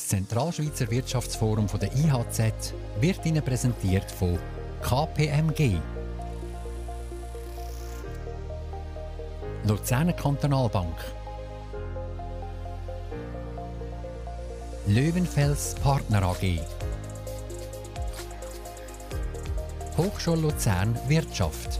Das Zentralschweizer Wirtschaftsforum von der IHZ wird Ihnen präsentiert von KPMG. Luzerner Kantonalbank. Löwenfels Partner AG. Hochschule Luzern Wirtschaft.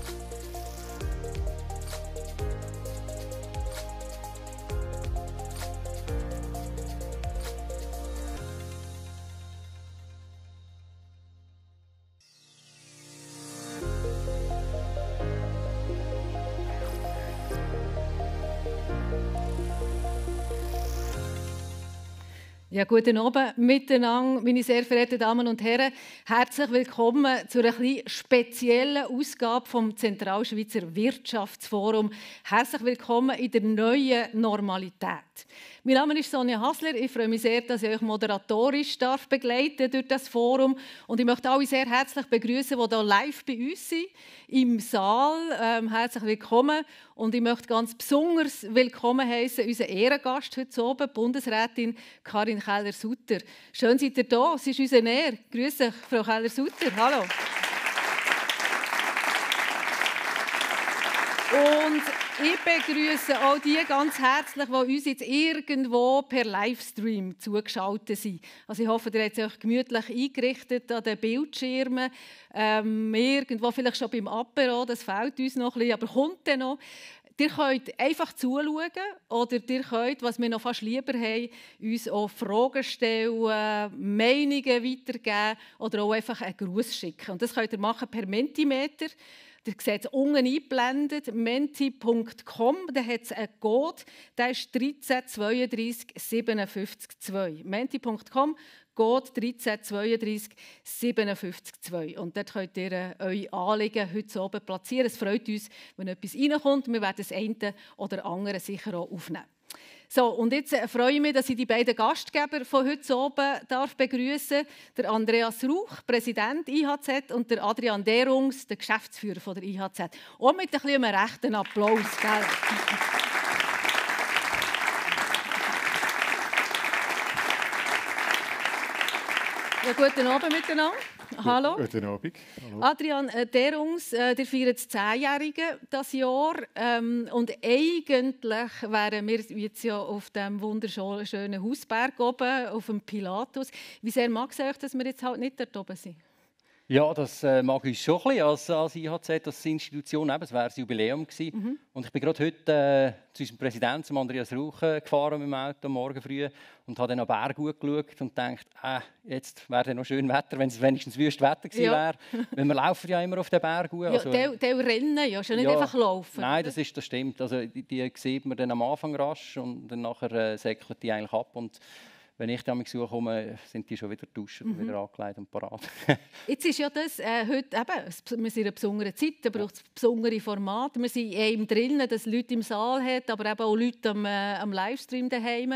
Ja, guten Abend miteinander, meine sehr verehrten Damen und Herren. Herzlich willkommen zu einer etwas speziellen Ausgabe vom Zentralschweizer Wirtschaftsforum. Herzlich willkommen in der neuen Normalität. Mein Name ist Sonja Hasler. Ich freue mich sehr, dass ich euch moderatorisch darf begleiten durch das Forum. Und ich möchte alle sehr herzlich begrüßen, die hier live bei uns sind, im Saal. Ähm, herzlich willkommen. Und ich möchte ganz besonders willkommen heißen unseren Ehrengast heute oben, Bundesrätin Karin Keller-Sutter. Schön, seid ihr da. Es ist unser Näher. Grüße, Frau Keller-Sutter. Hallo. Und ich begrüße auch die ganz herzlich, die uns jetzt irgendwo per Livestream zugeschaltet sind. Also ich hoffe, ihr habt euch gemütlich eingerichtet an den Bildschirmen. Ähm, irgendwo vielleicht schon beim Apero, das fehlt uns noch ein bisschen, aber kommt dann noch. Ihr könnt einfach zuschauen oder ihr könnt, was wir noch fast lieber haben, uns auch Fragen stellen, Meinungen weitergeben oder auch einfach einen Gruß schicken. Und das könnt ihr machen per Mentimeter machen Ihr seht es unten eingeblendet, menti.com, da hat es einen Code, der ist 1332 57 menti.com, Code 1332 57 Und dort könnt ihr äh, euer Anliegen heute oben platzieren. Es freut uns, wenn etwas reinkommt. Wir werden das eine oder andere sicher auch aufnehmen. So, und jetzt äh, freue ich mich, dass ich die beiden Gastgeber von heute oben darf begrüßen Der Andreas Rauch, Präsident IHZ, und der Adrian Derungs, der Geschäftsführer von der IHZ. Und mit ein bisschen einem rechten Applaus. Gell? Ja, guten Abend miteinander. Hallo. Guten Abend. Hallo. Adrian Derungs, äh, äh feiert das Zehnjährige das Jahr. Ähm, und eigentlich wären wir jetzt ja auf dem wunderschönen Hausberg oben, auf dem Pilatus. Wie sehr mag es euch, dass wir jetzt halt nicht dort oben sind? Ja, das äh, mag uns schon ein bisschen als, als IHZ, als Institution, eben, es wäre ein Jubiläum gewesen. Mhm. Und ich bin gerade heute äh, zu unserem Präsidenten, zum Andreas Rauch, äh, gefahren mit dem Auto morgen früh und habe dann an Berg geschaut und gedacht, äh, jetzt wäre es noch schön Wetter, wenn es wenigstens wüst Wetter gewesen ja. Weil wir laufen ja immer auf den Berg Also, ja, der, rennen ja, schon nicht ja, einfach laufen. Nein, das, ist, das stimmt. Also, die, die sieht man dann am Anfang rasch und dann nachher äh, säckelt die eigentlich ab und wenn ich damit komme, äh, sind die schon wieder duschen, mhm. wieder angelegt und parat. Jetzt ist ja das äh, heute eben, wir sind in einer besonderen Zeit, da braucht es besondere Formate. Wir sind eben eh drinnen, dass es Leute im Saal hat, aber eben auch Leute am, äh, am Livestream daheim.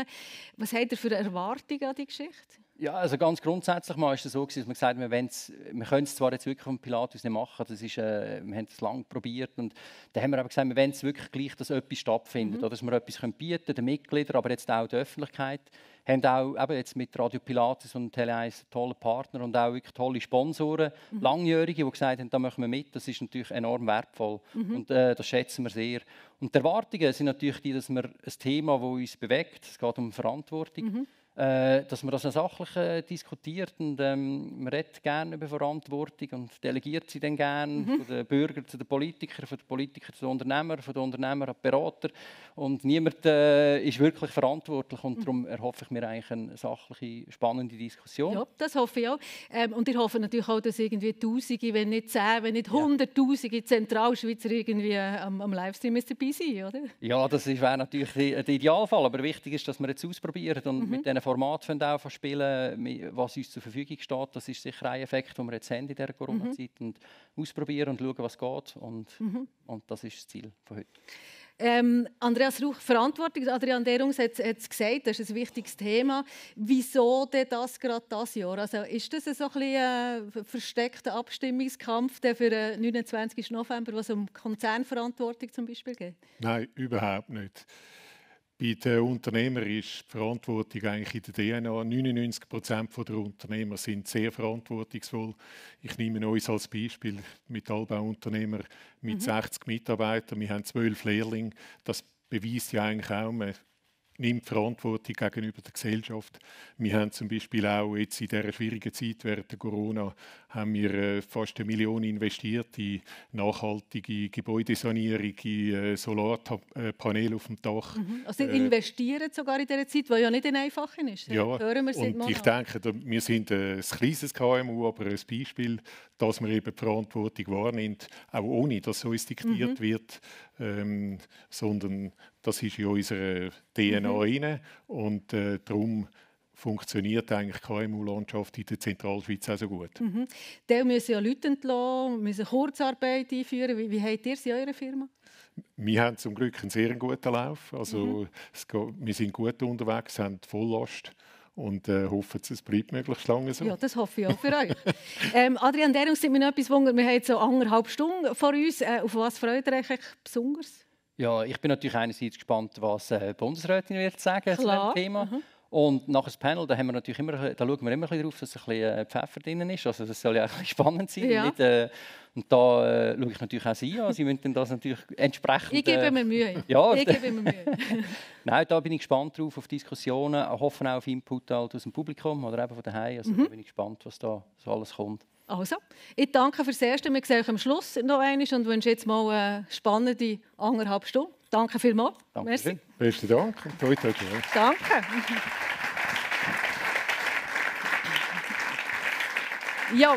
Was habt ihr für Erwartungen an die Geschichte? Ja, also ganz grundsätzlich mal ist es so, gewesen, dass man gesagt hat, wir, wir können es zwar jetzt wirklich vom Pilatus nicht machen, das ist, äh, wir haben es lange probiert und da haben wir aber gesagt, wir wollen es wirklich gleich, dass etwas stattfindet, mhm. oder dass wir etwas können bieten den Mitgliedern, aber jetzt auch der Öffentlichkeit. Wir haben auch eben jetzt mit Radio Pilatus und Tele1 tolle Partner und auch wirklich tolle Sponsoren, mhm. Langjährige, die gesagt haben, da machen wir mit, das ist natürlich enorm wertvoll mhm. und äh, das schätzen wir sehr. Und die Erwartungen sind natürlich die, dass wir ein Thema, das uns bewegt, es geht um Verantwortung, mhm. Äh, dass man das sachlich äh, diskutiert und ähm, man redet gerne über Verantwortung und delegiert sie dann gerne mhm. von den Bürgern zu den Politikern, von den Politikern zu den Unternehmern, von den Unternehmern an die Berater und niemand äh, ist wirklich verantwortlich und mhm. darum erhoffe ich mir eigentlich eine sachliche, spannende Diskussion. Ja, das hoffe ich auch ähm, und ich hoffe natürlich auch, dass irgendwie Tausende, wenn nicht Zehn, wenn nicht Hunderttausende ja. Zentralschweizer irgendwie äh, am, am Livestream dabei sind, oder? Ja, das wäre natürlich der Idealfall, aber wichtig ist, dass wir jetzt ausprobieren und mhm. mit diesen Format auch spielen was uns zur Verfügung steht. Das ist sicher ein Effekt, den wir jetzt haben in dieser Corona-Zeit. Mhm. ausprobieren und schauen, was geht. Und, mhm. und das ist das Ziel von heute. Ähm, Andreas Ruch, Verantwortung, Adrian Derungs hat es gesagt, das ist ein wichtiges Thema. Wieso denn das gerade das Jahr? Also ist das so ein bisschen äh, versteckter Abstimmungskampf der für äh, den 29. November, was um Konzernverantwortung zum Beispiel geht? Nein, überhaupt nicht. Bei den Unternehmern ist die Verantwortung eigentlich in der DNA. 99 Prozent der Unternehmer sind sehr verantwortungsvoll. Ich nehme uns als Beispiel Metallbauunternehmer mit mhm. 60 Mitarbeitern. Wir haben zwölf Lehrlinge. Das beweist ja eigentlich auch, man nimmt Verantwortung gegenüber der Gesellschaft. Wir haben zum Beispiel auch jetzt in dieser schwierigen Zeit während der Corona haben wir äh, fast eine Million investiert in nachhaltige Gebäudesanierung, in äh, Solarpaneele auf dem Dach. Mhm. Also Sie äh, investieren sogar in dieser Zeit, die ja nicht eine einfache ist. Ja, hören wir und ich denke, wir sind ein kleines KMU, aber ein Beispiel, dass man eben die Verantwortung wahrnimmt, auch ohne, dass so etwas diktiert mhm. wird, ähm, sondern das ist in unserer DNA mhm. rein und äh, darum funktioniert eigentlich die KMU-Landschaft in der Zentralschweiz auch so gut. Mhm. Die müssen ja Leute entlassen, müssen Kurzarbeit einführen. Wie, wie habt ihr es in eurer Firma? Wir haben zum Glück einen sehr guten Lauf. Also, mhm. geht, wir sind gut unterwegs, haben Volllast und äh, hoffen, es bleibt möglichst lange so. Ja, das hoffe ich auch für euch. ähm, Adrian, der uns mir noch etwas wundert. Wir haben jetzt so anderthalb Stunden vor uns. Äh, auf was freut ihr euch besonders? Ja, ich bin natürlich einerseits gespannt, was äh, die Bundesrätin wird sagen Klar. zu dem Thema. Mhm. Und nach dem Panel, da, haben wir natürlich immer, da schauen wir immer darauf, dass ein bisschen äh, Pfeffer drin ist. Also das soll ja auch spannend sein. Ja. Nicht, äh, und da äh, schaue ich natürlich auch Sie an. Sie müssen das natürlich entsprechend... Ich gebe äh, mir Mühe. Ja, ich gebe mir Mühe. Nein, da bin ich gespannt drauf, auf Diskussionen. Ich hoffe auch auf Input halt aus dem Publikum oder eben von daheim. Also mhm. da bin ich gespannt, was da so alles kommt. Also, ich danke fürs Erste. Wir sehen euch am Schluss noch einmal und wünsche jetzt mal eine äh, spannende anderthalb Stunden. Danke vielmals. Danke. Merci. Besten Dank. Toi, toi, toi. Danke. Ja.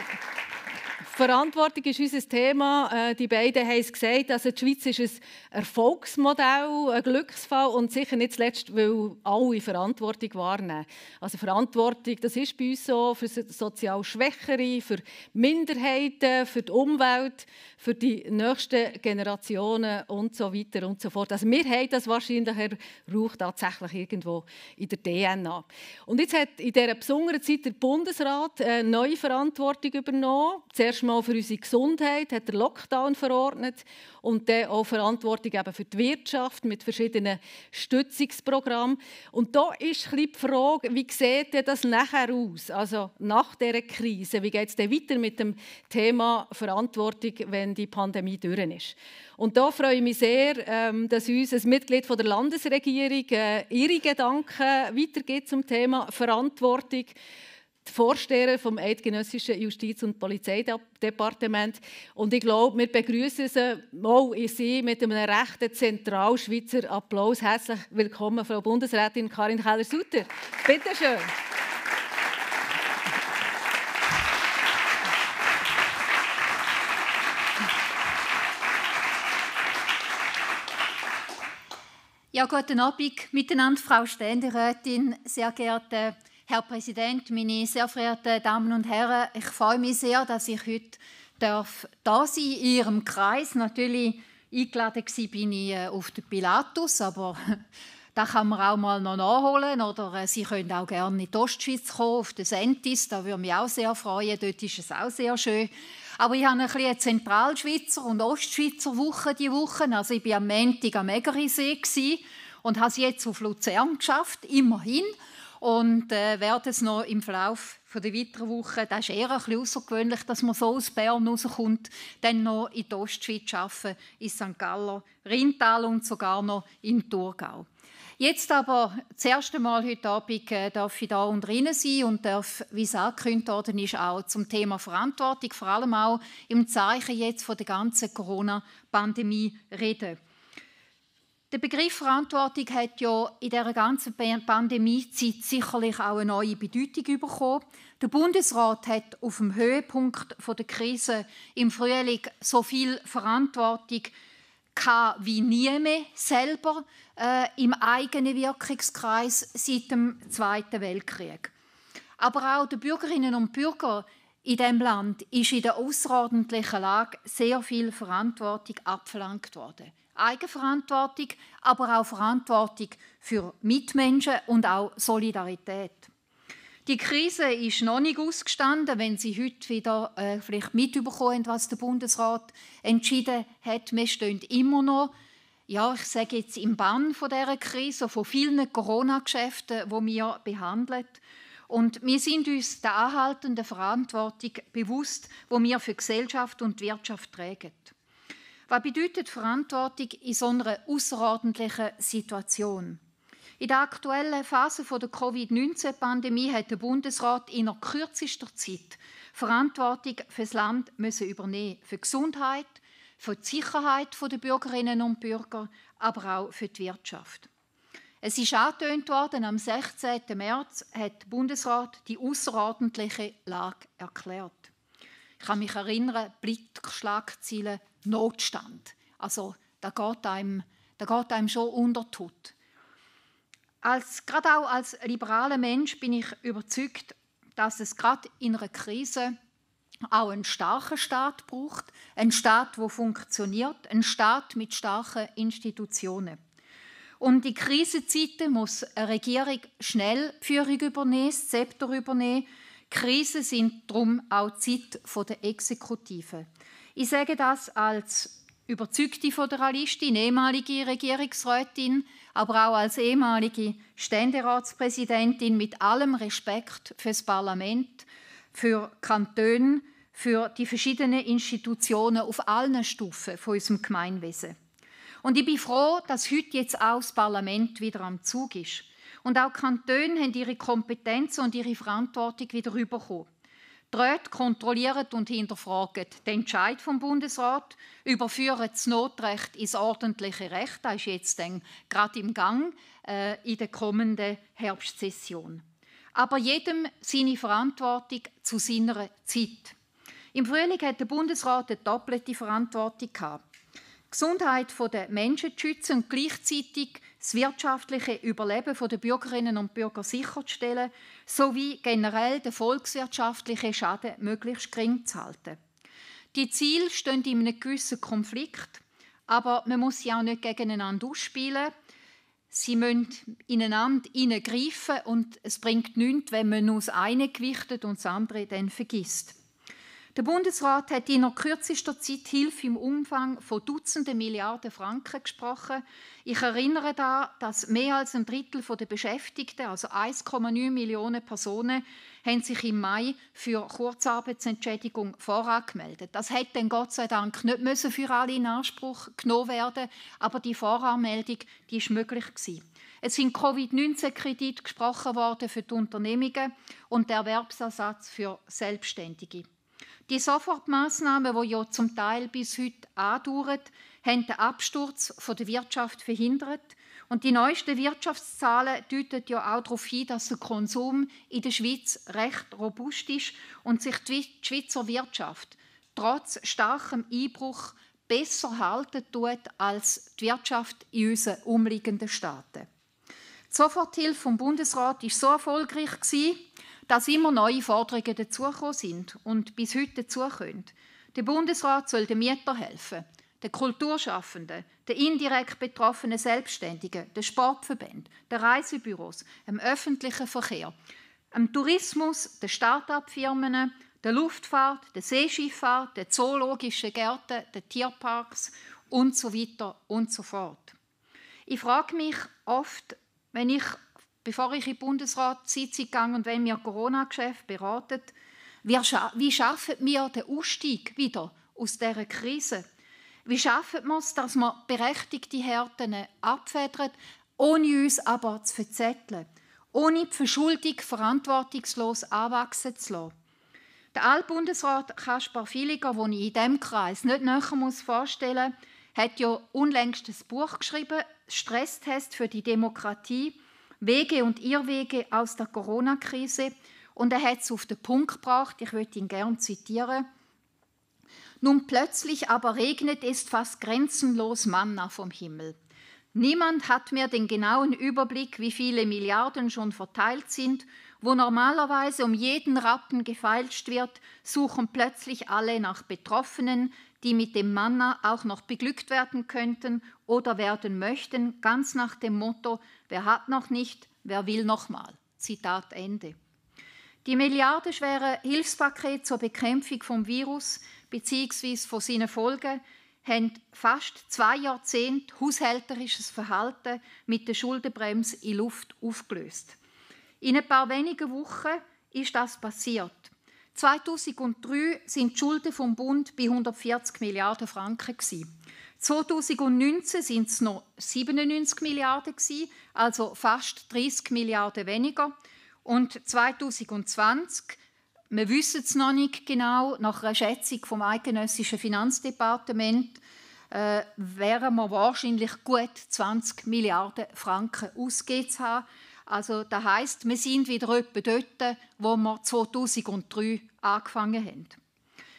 Verantwortung ist unser Thema. Äh, die beiden haben es gesagt, also die Schweiz ist ein Erfolgsmodell, ein Glücksfall und sicher nicht zuletzt, weil alle Verantwortung wahrnehmen. Also Verantwortung, das ist bei uns so, für sozial Schwächere, für Minderheiten, für die Umwelt, für die nächsten Generationen und so weiter und so fort. Also wir haben das wahrscheinlich, Herr tatsächlich irgendwo in der DNA. Und jetzt hat in dieser besonderen Zeit der Bundesrat eine äh, neue Verantwortung übernommen. Zuerst Mal für unsere Gesundheit, hat der Lockdown verordnet und dann auch Verantwortung eben für die Wirtschaft mit verschiedenen Stützungsprogrammen. Und da ist die Frage, wie sieht das nachher aus, also nach dieser Krise? Wie geht es denn weiter mit dem Thema Verantwortung, wenn die Pandemie durch ist? Und da freue ich mich sehr, ähm, dass uns ein Mitglied der Landesregierung äh, ihre Gedanken weitergeht zum Thema Verantwortung die Vorsteher vom Eidgenössischen Justiz- und Polizeidepartement. Und ich glaube, wir begrüßen sie, mal in sie mit einem rechten Zentralschweizer Applaus. Herzlich willkommen, Frau Bundesrätin Karin Keller-Sutter. Bitte schön. Ja, guten Abend miteinander, Frau Ständerätin, sehr geehrte Herr Präsident, meine sehr verehrten Damen und Herren, ich freue mich sehr, dass ich heute darf da sein in Ihrem Kreis. Natürlich eingeladen war, bin ich äh, auf den Pilatus, aber da kann man auch mal noch nachholen. Oder äh, Sie können auch gerne in die Ostschweiz kommen, auf den Sentis, da würde mich auch sehr freuen, dort ist es auch sehr schön. Aber ich habe ein bisschen eine Zentralschweizer und Ostschweizer Woche die Woche. Also ich war am Montag am Egerisee und habe es jetzt auf Luzern geschafft, immerhin und äh, werden es noch im Verlauf von der weiteren Woche, das ist eher ein bisschen außergewöhnlich, dass man so aus Bern rauskommt, dann noch in die Ostschweiz arbeiten, in St. Gallen, Rintal und sogar noch in Thurgau. Jetzt aber das erste Mal heute Abend äh, darf ich da und drinnen sein und darf, wie es angekündigt worden ist, auch zum Thema Verantwortung, vor allem auch im Zeichen jetzt von der ganzen Corona-Pandemie reden. Der Begriff Verantwortung hat ja in der ganzen Pandemiezeit sicherlich auch eine neue Bedeutung bekommen. Der Bundesrat hat auf dem Höhepunkt der Krise im Frühling so viel Verantwortung wie nie mehr selber äh, im eigenen Wirkungskreis seit dem Zweiten Weltkrieg. Aber auch den Bürgerinnen und Bürger in dem Land ist in der außerordentlichen Lage sehr viel Verantwortung abverlangt worden Eigenverantwortung, aber auch Verantwortung für Mitmenschen und auch Solidarität. Die Krise ist noch nicht ausgestanden, wenn Sie heute wieder äh, vielleicht mitbekommen, was der Bundesrat entschieden hat. Wir stehen immer noch, ja, ich sage jetzt im Bann von dieser Krise, von vielen Corona-Geschäften, die wir behandeln. Und wir sind uns der anhaltenden Verantwortung bewusst, wo wir für Gesellschaft und Wirtschaft tragen. Was bedeutet Verantwortung in so einer außerordentlichen Situation? In der aktuellen Phase der Covid-19-Pandemie hat der Bundesrat in kürzester Zeit Verantwortung für das Land müssen übernehmen für die Gesundheit, für die Sicherheit der Bürgerinnen und Bürger, aber auch für die Wirtschaft. Es ist angetönt worden, am 16. März hat der Bundesrat die außerordentliche Lage erklärt. Ich kann mich erinnern, Blickschlagziele Notstand. Also da geht einem, da geht einem schon unter die Haut. Als, gerade auch als liberaler Mensch bin ich überzeugt, dass es gerade in einer Krise auch einen starken Staat braucht, einen Staat, wo funktioniert, einen Staat mit starken Institutionen. Und in Krisenzeiten muss eine Regierung schnell Führung übernehmen, das Zepter übernehmen Krisen sind drum auch die Zeit der Exekutive. Ich sage das als überzeugte Föderalistin, ehemalige Regierungsrätin, aber auch als ehemalige Ständeratspräsidentin mit allem Respekt fürs Parlament, für Kantone, für die verschiedenen Institutionen auf allen Stufen von unserem Gemeinwesen. Und ich bin froh, dass heute jetzt auch das Parlament wieder am Zug ist. Und auch Kantone haben ihre Kompetenzen und ihre Verantwortung wieder bekommen. Die Räte kontrollieren und hinterfragen den Entscheid vom Bundesrat, überführen das Notrecht ins ordentliche Recht. Das ist jetzt gerade im Gang äh, in der kommenden Herbstsession. Aber jedem seine Verantwortung zu seiner Zeit. Im Frühling hat der Bundesrat eine doppelte Verantwortung gehabt. Gesundheit der Menschen zu schützen und gleichzeitig das wirtschaftliche Überleben der Bürgerinnen und Bürger sicherzustellen sowie generell den volkswirtschaftlichen Schaden möglichst gering zu halten. Die Ziele stehen in einem gewissen Konflikt, aber man muss sie auch nicht gegeneinander ausspielen. Sie müssen ineinander hineingreifen und es bringt nichts, wenn man nur das eine gewichtet und das andere dann vergisst. Der Bundesrat hat in kürzester Zeit Hilfe im Umfang von Dutzenden Milliarden Franken gesprochen. Ich erinnere daran, dass mehr als ein Drittel der Beschäftigten, also 1,9 Millionen Personen, haben sich im Mai für Kurzarbeitsentschädigung vorangemeldet. Das hätte dann Gott sei Dank nicht müssen für alle in Anspruch genommen werden, aber die Voranmeldung, die ist möglich gewesen. Es sind Covid-19-Kredite gesprochen worden für die Unternehmungen und der Erwerbsersatz für Selbstständige. Die Sofortmaßnahmen, die ja zum Teil bis heute andauern, haben den Absturz der Wirtschaft verhindert. Und die neuesten Wirtschaftszahlen deuten ja auch darauf hin, dass der Konsum in der Schweiz recht robust ist und sich die Schweizer Wirtschaft trotz starkem Einbruch besser halten tut als die Wirtschaft in unseren umliegenden Staaten. Die Soforthilfe vom Bundesrat war so erfolgreich, dass immer neue Forderungen dazugekommen sind und bis heute dazukommen. Der Bundesrat soll den Mietern helfen, den Kulturschaffenden, den indirekt betroffenen Selbstständigen, den Sportverbänden, den Reisebüros, dem öffentlichen Verkehr, dem Tourismus, den Start-up-Firmen, der Luftfahrt, der Seeschifffahrt, den zoologischen Gärten, den Tierparks und so weiter und so fort. Ich frage mich oft, wenn ich Bevor ich in die Bundesratssitzung gegangen und wenn wir Corona-Geschäft beratet, wie, scha wie schaffen wir den Ausstieg wieder aus dieser Krise? Wie schaffen wir es, dass wir berechtigte Härten abfedern, ohne uns aber zu verzetteln, ohne die Verschuldung verantwortungslos anwachsen zu lassen? Der Altbundesrat Kaspar Filiger, den ich in diesem Kreis nicht näher vorstellen muss, hat ja unlängst ein Buch geschrieben, Stresstest für die Demokratie, Wege und Irrwege aus der Corona-Krise. Und er hat es auf den Punkt gebracht, ich würde ihn gern zitieren. Nun plötzlich aber regnet es fast grenzenlos Manna vom Himmel. Niemand hat mehr den genauen Überblick, wie viele Milliarden schon verteilt sind. Wo normalerweise um jeden Rappen gefeilscht wird, suchen plötzlich alle nach Betroffenen, die mit dem Manna auch noch beglückt werden könnten oder werden möchten, ganz nach dem Motto, wer hat noch nicht, wer will nochmal. Zitat Ende. Die milliardenschwere Hilfspaket zur Bekämpfung vom Virus bzw. von seinen Folgen haben fast zwei Jahrzehnte haushälterisches Verhalten mit der Schuldenbremse in Luft aufgelöst. In ein paar wenigen Wochen ist das passiert. 2003 sind die Schulden vom Bund bei 140 Milliarden Franken. 2019 waren es noch 97 Milliarden, also fast 30 Milliarden weniger. Und 2020, wir wissen es noch nicht genau, nach einer Schätzung vom Eidgenössischen Finanzdepartement, äh, wären wir wahrscheinlich gut 20 Milliarden Franken ausgegeben haben. Also das heißt, wir sind wieder etwa dort, wo wir 2003 angefangen haben.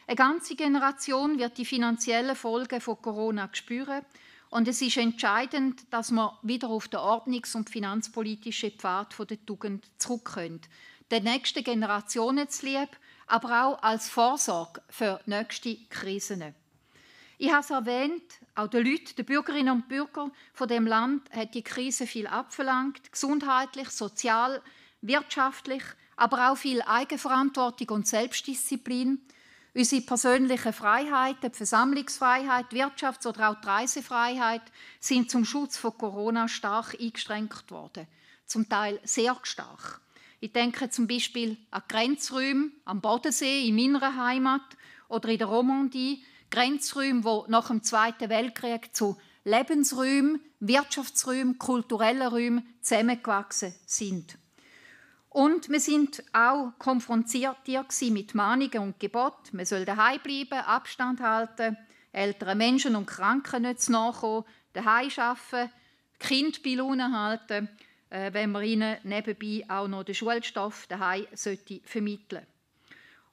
Eine ganze Generation wird die finanziellen Folgen von Corona spüren und es ist entscheidend, dass man wieder auf den ordnungs- und finanzpolitischen Pfad der Tugend zurückkommt, der nächsten Generationen zu lieb, aber auch als Vorsorge für nächste Krisen. Ich habe es erwähnt, auch den Leuten, den Bürgerinnen und Bürgern von dem Land hat die Krise viel abverlangt, gesundheitlich, sozial, wirtschaftlich aber auch viel Eigenverantwortung und Selbstdisziplin, unsere persönlichen Freiheiten, die Versammlungsfreiheit, die Wirtschafts- oder auch die Reisefreiheit sind zum Schutz von Corona stark eingeschränkt worden. Zum Teil sehr stark. Ich denke zum Beispiel an Grenzräume am Bodensee, in meiner Heimat oder in der Romandie. Grenzräume, die nach dem Zweiten Weltkrieg zu Lebensräumen, Wirtschaftsräumen, kulturellen Räumen zusammengewachsen sind. Und wir sind auch konfrontiert mit Mahnungen und Geboten. Man soll daheim bleiben, Abstand halten, älteren Menschen und Kranken nicht zu nachkommen, daheim arbeiten, Kind bei Laune halten, äh, wenn man ihnen nebenbei auch noch den Schulstoff daheim sollte vermitteln.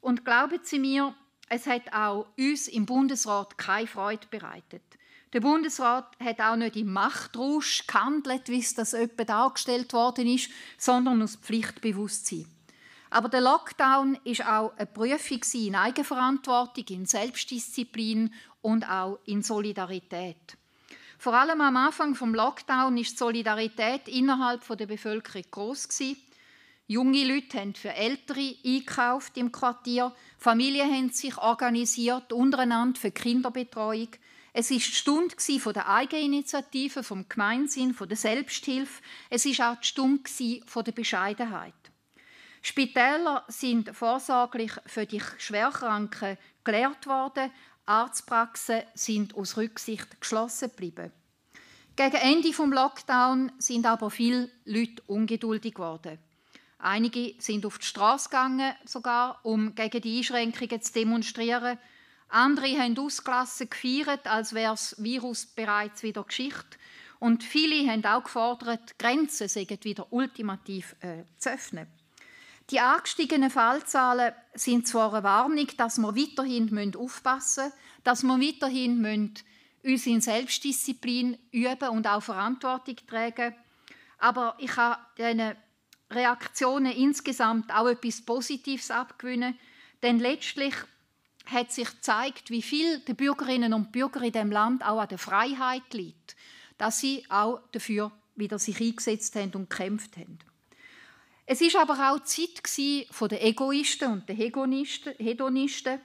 Und glauben Sie mir, es hat auch uns im Bundesrat keine Freude bereitet. Der Bundesrat hat auch nicht im Machtrausch gehandelt, wie es das etwa dargestellt worden ist, sondern aus Pflichtbewusstsein. Aber der Lockdown ist auch eine Prüfung in Eigenverantwortung, in Selbstdisziplin und auch in Solidarität. Vor allem am Anfang vom Lockdown ist die Solidarität innerhalb der Bevölkerung groß Junge Leute haben für Ältere einkauft im Quartier, Familien haben sich organisiert untereinander für Kinderbetreuung, es ist die Stunde von der Eigeninitiative, vom Gemeinsinn, von der Selbsthilfe. Es ist auch die Stunde von der Bescheidenheit. Spitäler sind vorsorglich für die Schwerkranken gelehrt worden. Arztpraxen sind aus Rücksicht geschlossen geblieben. Gegen Ende vom Lockdown sind aber viele Leute ungeduldig geworden. Einige sind auf die Straße gegangen, sogar um gegen die Einschränkungen zu demonstrieren. Andere haben ausgelassen gefeiert, als wäre das Virus bereits wieder Geschichte. Und viele haben auch gefordert, Grenzen seien wieder ultimativ äh, zu öffnen. Die angestiegenen Fallzahlen sind zwar eine Warnung, dass wir weiterhin aufpassen müssen, dass wir weiterhin müssen uns in Selbstdisziplin üben und auch Verantwortung tragen. Aber ich habe diesen Reaktionen insgesamt auch etwas Positives abgewinnen, denn letztlich hat sich gezeigt, wie viel die Bürgerinnen und Bürger in dem Land auch an der Freiheit liegt, dass sie auch dafür wieder sich eingesetzt haben und gekämpft haben. Es ist aber auch Zeit von den Egoisten und der Hedonisten.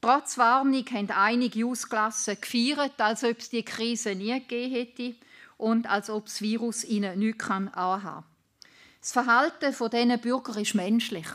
Trotz Warnung haben einige ausgelassen gefeiert, als ob es die Krise nie gegeben hätte und als ob das Virus ihnen nichts anhaben Das Verhalten dieser Bürger ist menschlich.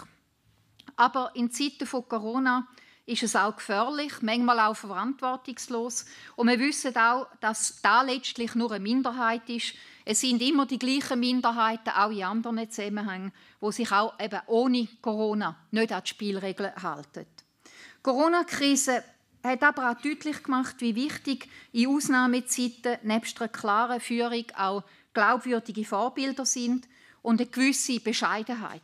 Aber in Zeiten von Corona ist es auch gefährlich, manchmal auch verantwortungslos. Und wir wissen auch, dass da letztlich nur eine Minderheit ist. Es sind immer die gleichen Minderheiten, auch in anderen Zusammenhängen, wo sich auch eben ohne Corona nicht an die Spielregeln halten. Die Corona-Krise hat aber auch deutlich gemacht, wie wichtig in Ausnahmezeiten nebst einer klaren Führung auch glaubwürdige Vorbilder sind und eine gewisse Bescheidenheit.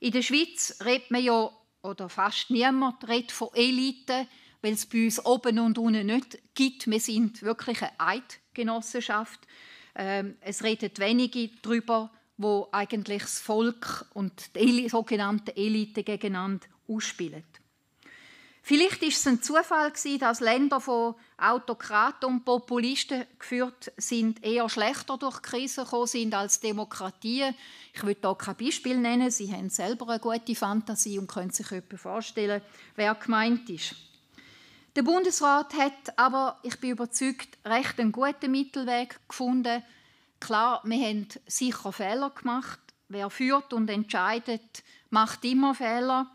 In der Schweiz redet man ja oder fast niemand redet von Elite, weil es bei uns oben und unten nicht gibt. Wir sind wirklich eine Eidgenossenschaft. Ähm, es redet wenige darüber, wo eigentlich das Volk und die sogenannte Elite gegeneinander ausspielen. Vielleicht ist es ein Zufall dass Länder von Autokraten und Populisten geführt sind, eher schlechter durch die Krise gekommen sind als Demokratien. Ich will hier kein Beispiel nennen, sie haben selber eine gute Fantasie und können sich etwa vorstellen, wer gemeint ist. Der Bundesrat hat aber, ich bin überzeugt, recht einen guten Mittelweg gefunden. Klar, wir haben sicher Fehler gemacht. Wer führt und entscheidet, macht immer Fehler.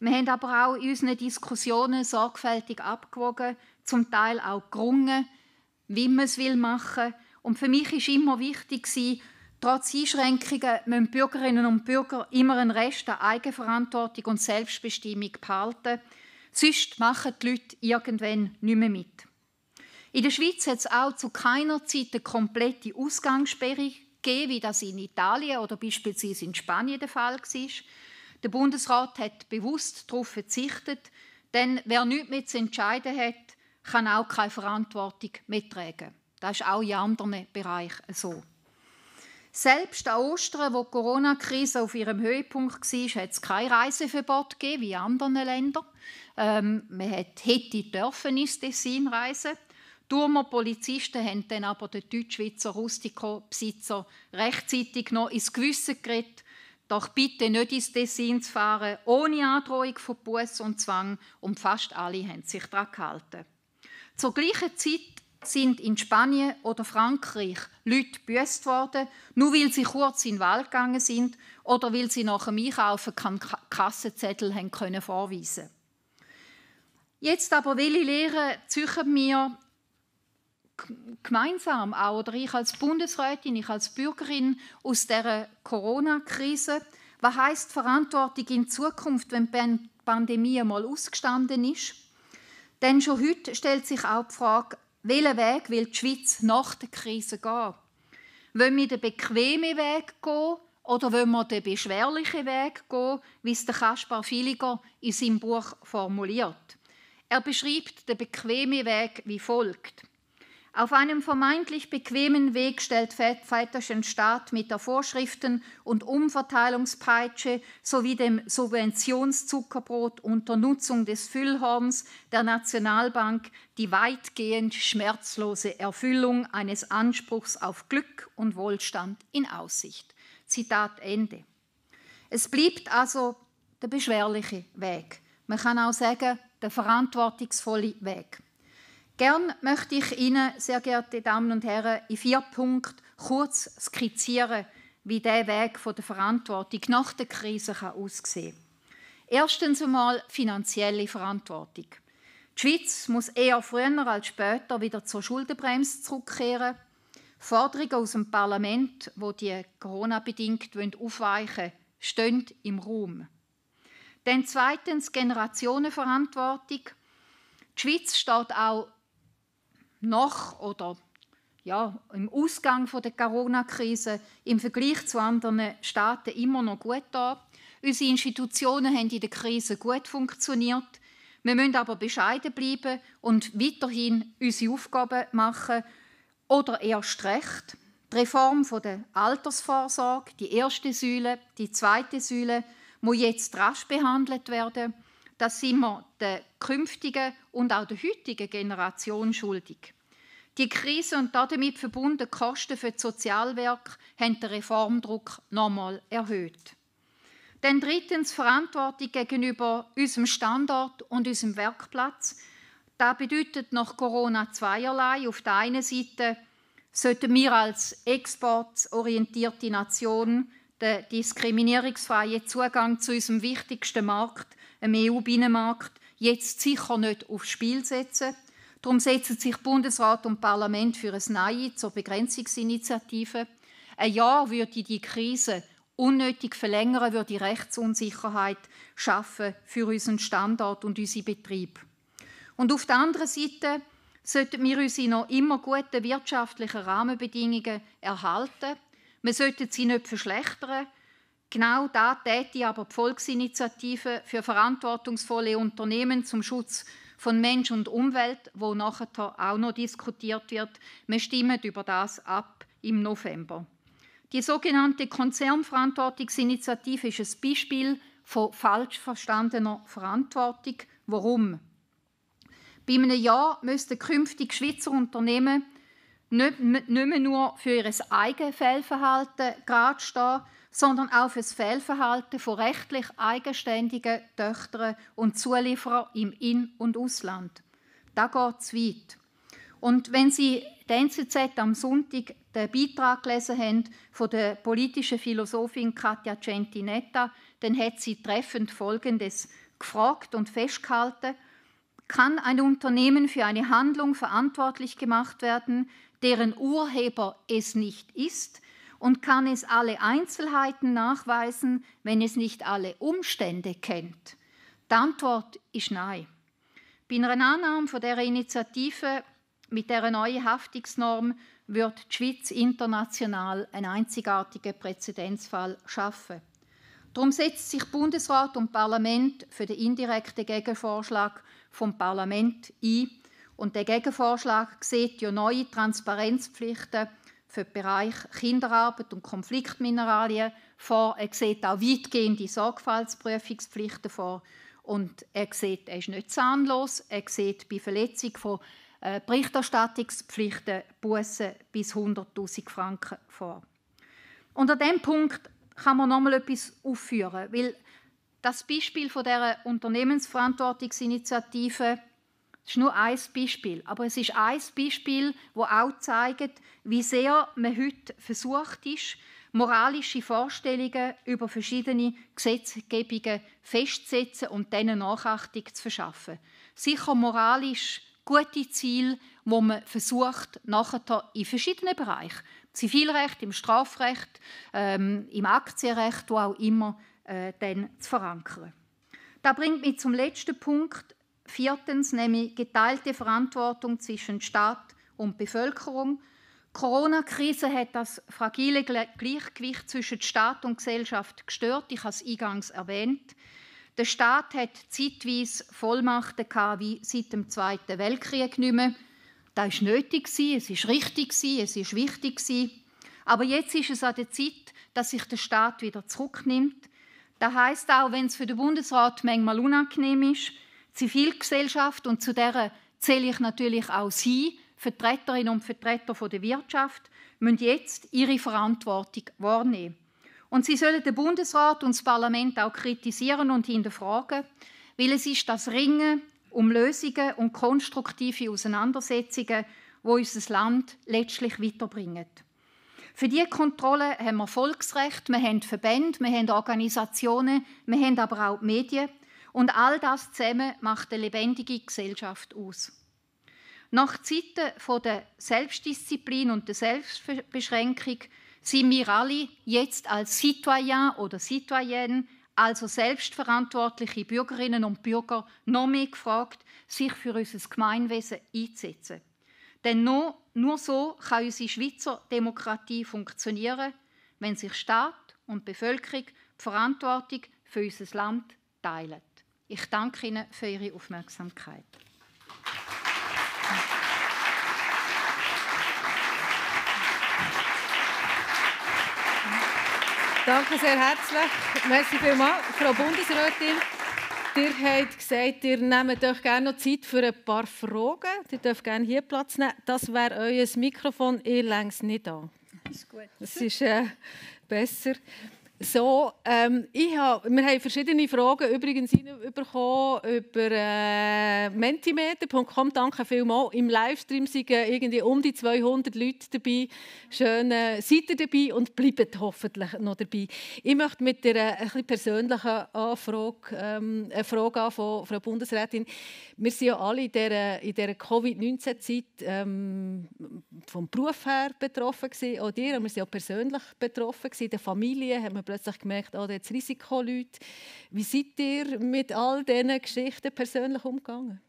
Wir haben aber auch in unseren Diskussionen sorgfältig abgewogen, zum Teil auch gerungen, wie man es will machen. Und für mich ist immer wichtig trotz Einschränkungen müssen Bürgerinnen und Bürger immer einen Rest an Eigenverantwortung und Selbstbestimmung behalten. Sonst machen die Leute irgendwann nicht mehr mit. In der Schweiz hat es auch zu keiner Zeit eine komplette Ausgangssperre gegeben, wie das in Italien oder beispielsweise in Spanien der Fall war. Der Bundesrat hat bewusst darauf verzichtet, denn wer nichts mehr zu entscheiden hat, kann auch keine Verantwortung mittragen. Das ist auch in anderen Bereichen so. Selbst an Ostern, wo die Corona-Krise auf ihrem Höhepunkt war, hat es kein Reiseverbot gegeben, wie in anderen Ländern. Ähm, man hätte dürfen ins Dessin reisen. Turmer Polizisten haben dann aber den Deutschschweizer Rustico-Besitzer rechtzeitig noch ins Gewissen geredet, doch bitte nicht ins Dessin zu fahren, ohne Androhung von Buß und Zwang. Und fast alle haben sich daran gehalten. Zur gleichen Zeit sind in Spanien oder Frankreich Leute büßt worden, nur weil sie kurz in den Wald gegangen sind oder weil sie nach dem Einkaufen keinen Kassenzettel haben können vorweisen Jetzt aber, welche Lehren züchen wir gemeinsam auch, oder ich als Bundesrätin, ich als Bürgerin aus der Corona-Krise? Was heißt Verantwortung in Zukunft, wenn die Pandemie mal ausgestanden ist? Denn schon heute stellt sich auch die Frage, welchen Weg will die Schweiz nach der Krise gehen? Wollen wir den bequemen Weg gehen oder wollen wir den beschwerlichen Weg gehen, wie es der Kaspar Filiger in seinem Buch formuliert? Er beschreibt den bequemen Weg wie folgt. Auf einem vermeintlich bequemen Weg stellt Väterchen Staat mit der Vorschriften- und Umverteilungspeitsche sowie dem Subventionszuckerbrot unter Nutzung des Füllhorns der Nationalbank die weitgehend schmerzlose Erfüllung eines Anspruchs auf Glück und Wohlstand in Aussicht. Zitat Ende. Es blieb also der beschwerliche Weg. Man kann auch sagen, der verantwortungsvolle Weg. Gern möchte ich Ihnen, sehr geehrte Damen und Herren, in vier Punkten kurz skizzieren, wie der Weg der Verantwortung nach der Krise aussehen kann. Erstens einmal finanzielle Verantwortung. Die Schweiz muss eher früher als später wieder zur Schuldenbremse zurückkehren. Forderungen aus dem Parlament, wo die Corona-bedingt aufweichen wollen, stehen im Raum. Dann zweitens Generationenverantwortung. Die Schweiz steht auch noch oder ja, im Ausgang von der Corona-Krise im Vergleich zu anderen Staaten immer noch gut da. Unsere Institutionen haben in der Krise gut funktioniert. Wir müssen aber bescheiden bleiben und weiterhin unsere Aufgaben machen oder erst recht. Die Reform der Altersvorsorge, die erste Säule, die zweite Säule, muss jetzt rasch behandelt werden. Das sind wir der künftigen und auch der heutigen Generation schuldig. Die Krise und damit verbundene Kosten für das Sozialwerk haben den Reformdruck nochmal erhöht. Dann drittens Verantwortung gegenüber unserem Standort und unserem Werkplatz. Das bedeutet nach Corona zweierlei. Auf der einen Seite sollten wir als exportorientierte Nation den diskriminierungsfreien Zugang zu unserem wichtigsten Markt im EU-Binnenmarkt jetzt sicher nicht aufs Spiel setzen. Darum setzen sich Bundesrat und Parlament für ein Nein zur Begrenzungsinitiative. Ein Ja würde die Krise unnötig verlängern, würde die Rechtsunsicherheit schaffen für unseren Standort und unseren Betrieb. Und auf der anderen Seite sollten wir unsere noch immer guten wirtschaftlichen Rahmenbedingungen erhalten. Wir sollten sie nicht verschlechtern Genau da täte aber die Volksinitiative für verantwortungsvolle Unternehmen zum Schutz von Mensch und Umwelt, wo nachher auch noch diskutiert wird. Wir stimmen über das ab im November. Die sogenannte Konzernverantwortungsinitiative ist ein Beispiel von falsch verstandener Verantwortung. Warum? Bei einem Jahr müssten künftig Schweizer Unternehmen nicht, nicht mehr nur für ihr eigenes Fehlverhalten gerade stehen, sondern auch fürs Fehlverhalten von rechtlich eigenständigen Töchtern und Zulieferern im In- und Ausland. Da geht es weit. Und wenn Sie den NZZ am Sonntag den Beitrag gelesen haben von der politischen Philosophin Katja Gentinetta, dann hat sie treffend Folgendes gefragt und festgehalten. Kann ein Unternehmen für eine Handlung verantwortlich gemacht werden, deren Urheber es nicht ist, und kann es alle Einzelheiten nachweisen, wenn es nicht alle Umstände kennt? Die Antwort ist nein. Bei einer Annahme von dieser Initiative mit der neuen Haftungsnorm wird die Schweiz international einen einzigartigen Präzedenzfall schaffen. Darum setzt sich Bundesrat und Parlament für den indirekten Gegenvorschlag vom Parlament ein. Und der Gegenvorschlag sieht ja neue Transparenzpflichten für den Bereich Kinderarbeit und Konfliktmineralien vor. Er sieht auch weitgehende Sorgfaltsprüfungspflichten vor. Und er sieht, er ist nicht zahnlos. Er sieht bei Verletzung von äh, Berichterstattungspflichten Bussen bis 100.000 Franken vor. Und an diesem Punkt kann man nochmal etwas aufführen, weil das Beispiel von der Unternehmensverantwortungsinitiative das ist nur ein Beispiel, aber es ist ein Beispiel, das auch zeigt, wie sehr man heute versucht ist, moralische Vorstellungen über verschiedene Gesetzgebungen festzusetzen und denen Nachachtung zu verschaffen. Sicher moralisch gute Ziele, wo man versucht, nachher in verschiedenen Bereichen, im Zivilrecht, im Strafrecht, ähm, im Aktienrecht, wo auch immer, äh, dann zu verankern. Da bringt mich zum letzten Punkt, Viertens, nehme nämlich geteilte Verantwortung zwischen Staat und Bevölkerung. Die Corona-Krise hat das fragile Gleichgewicht zwischen Staat und Gesellschaft gestört. Ich habe es eingangs erwähnt. Der Staat hat zeitweise Vollmachten gehabt, wie seit dem Zweiten Weltkrieg nicht mehr. Das war nötig, es war richtig, es war wichtig. Aber jetzt ist es an der Zeit, dass sich der Staat wieder zurücknimmt. Das heisst auch, wenn es für den Bundesrat manchmal unangenehm ist, Zivilgesellschaft und zu der zähle ich natürlich auch Sie, Vertreterinnen und Vertreter der Wirtschaft, müssen jetzt ihre Verantwortung wahrnehmen. Und sie sollen den Bundesrat und das Parlament auch kritisieren und hinterfragen, weil es ist das Ringen um Lösungen und konstruktive Auseinandersetzungen, wo unser Land letztlich weiterbringen. Für diese Kontrolle haben wir Volksrecht, wir haben Verbände, wir haben Organisationen, wir haben aber auch die Medien. Und all das zusammen macht eine lebendige Gesellschaft aus. Nach Zeiten der Selbstdisziplin und der Selbstbeschränkung sind wir alle jetzt als Citoyen oder Citoyenne, also selbstverantwortliche Bürgerinnen und Bürger, noch mehr gefragt, sich für unser Gemeinwesen einzusetzen. Denn nur, nur so kann unsere Schweizer Demokratie funktionieren, wenn sich Staat und Bevölkerung die Verantwortung für unser Land teilen. Ich danke Ihnen für Ihre Aufmerksamkeit. Danke sehr herzlich. Merci vielmals. Frau Bundesrätin, ihr habt gesagt, ihr nehmt euch gerne noch Zeit für ein paar Fragen. Ihr dürft gerne hier Platz nehmen. Das wäre euer Mikrofon. Ich länge es nicht an. Das ist gut. Das ist äh, besser so, ähm, ich hab, wir haben verschiedene Fragen übrigens über äh, mentimeter.com. Danke vielmals. Im Livestream sind irgendwie um die 200 Leute dabei. Schön äh, seid ihr dabei und bleibt hoffentlich noch dabei. Ich möchte mit der äh, persönlichen Anfrage, ähm, eine Frage an von Frau Bundesrätin. Wir sind ja alle in dieser, dieser Covid-19-Zeit ähm, vom Beruf her betroffen gewesen, auch dir, aber wir sind ja persönlich betroffen gewesen. In der Familie haben wir plötzlich gemerkt, ah, jetzt Risikoleute. Wie seid ihr mit all diesen Geschichten persönlich umgegangen?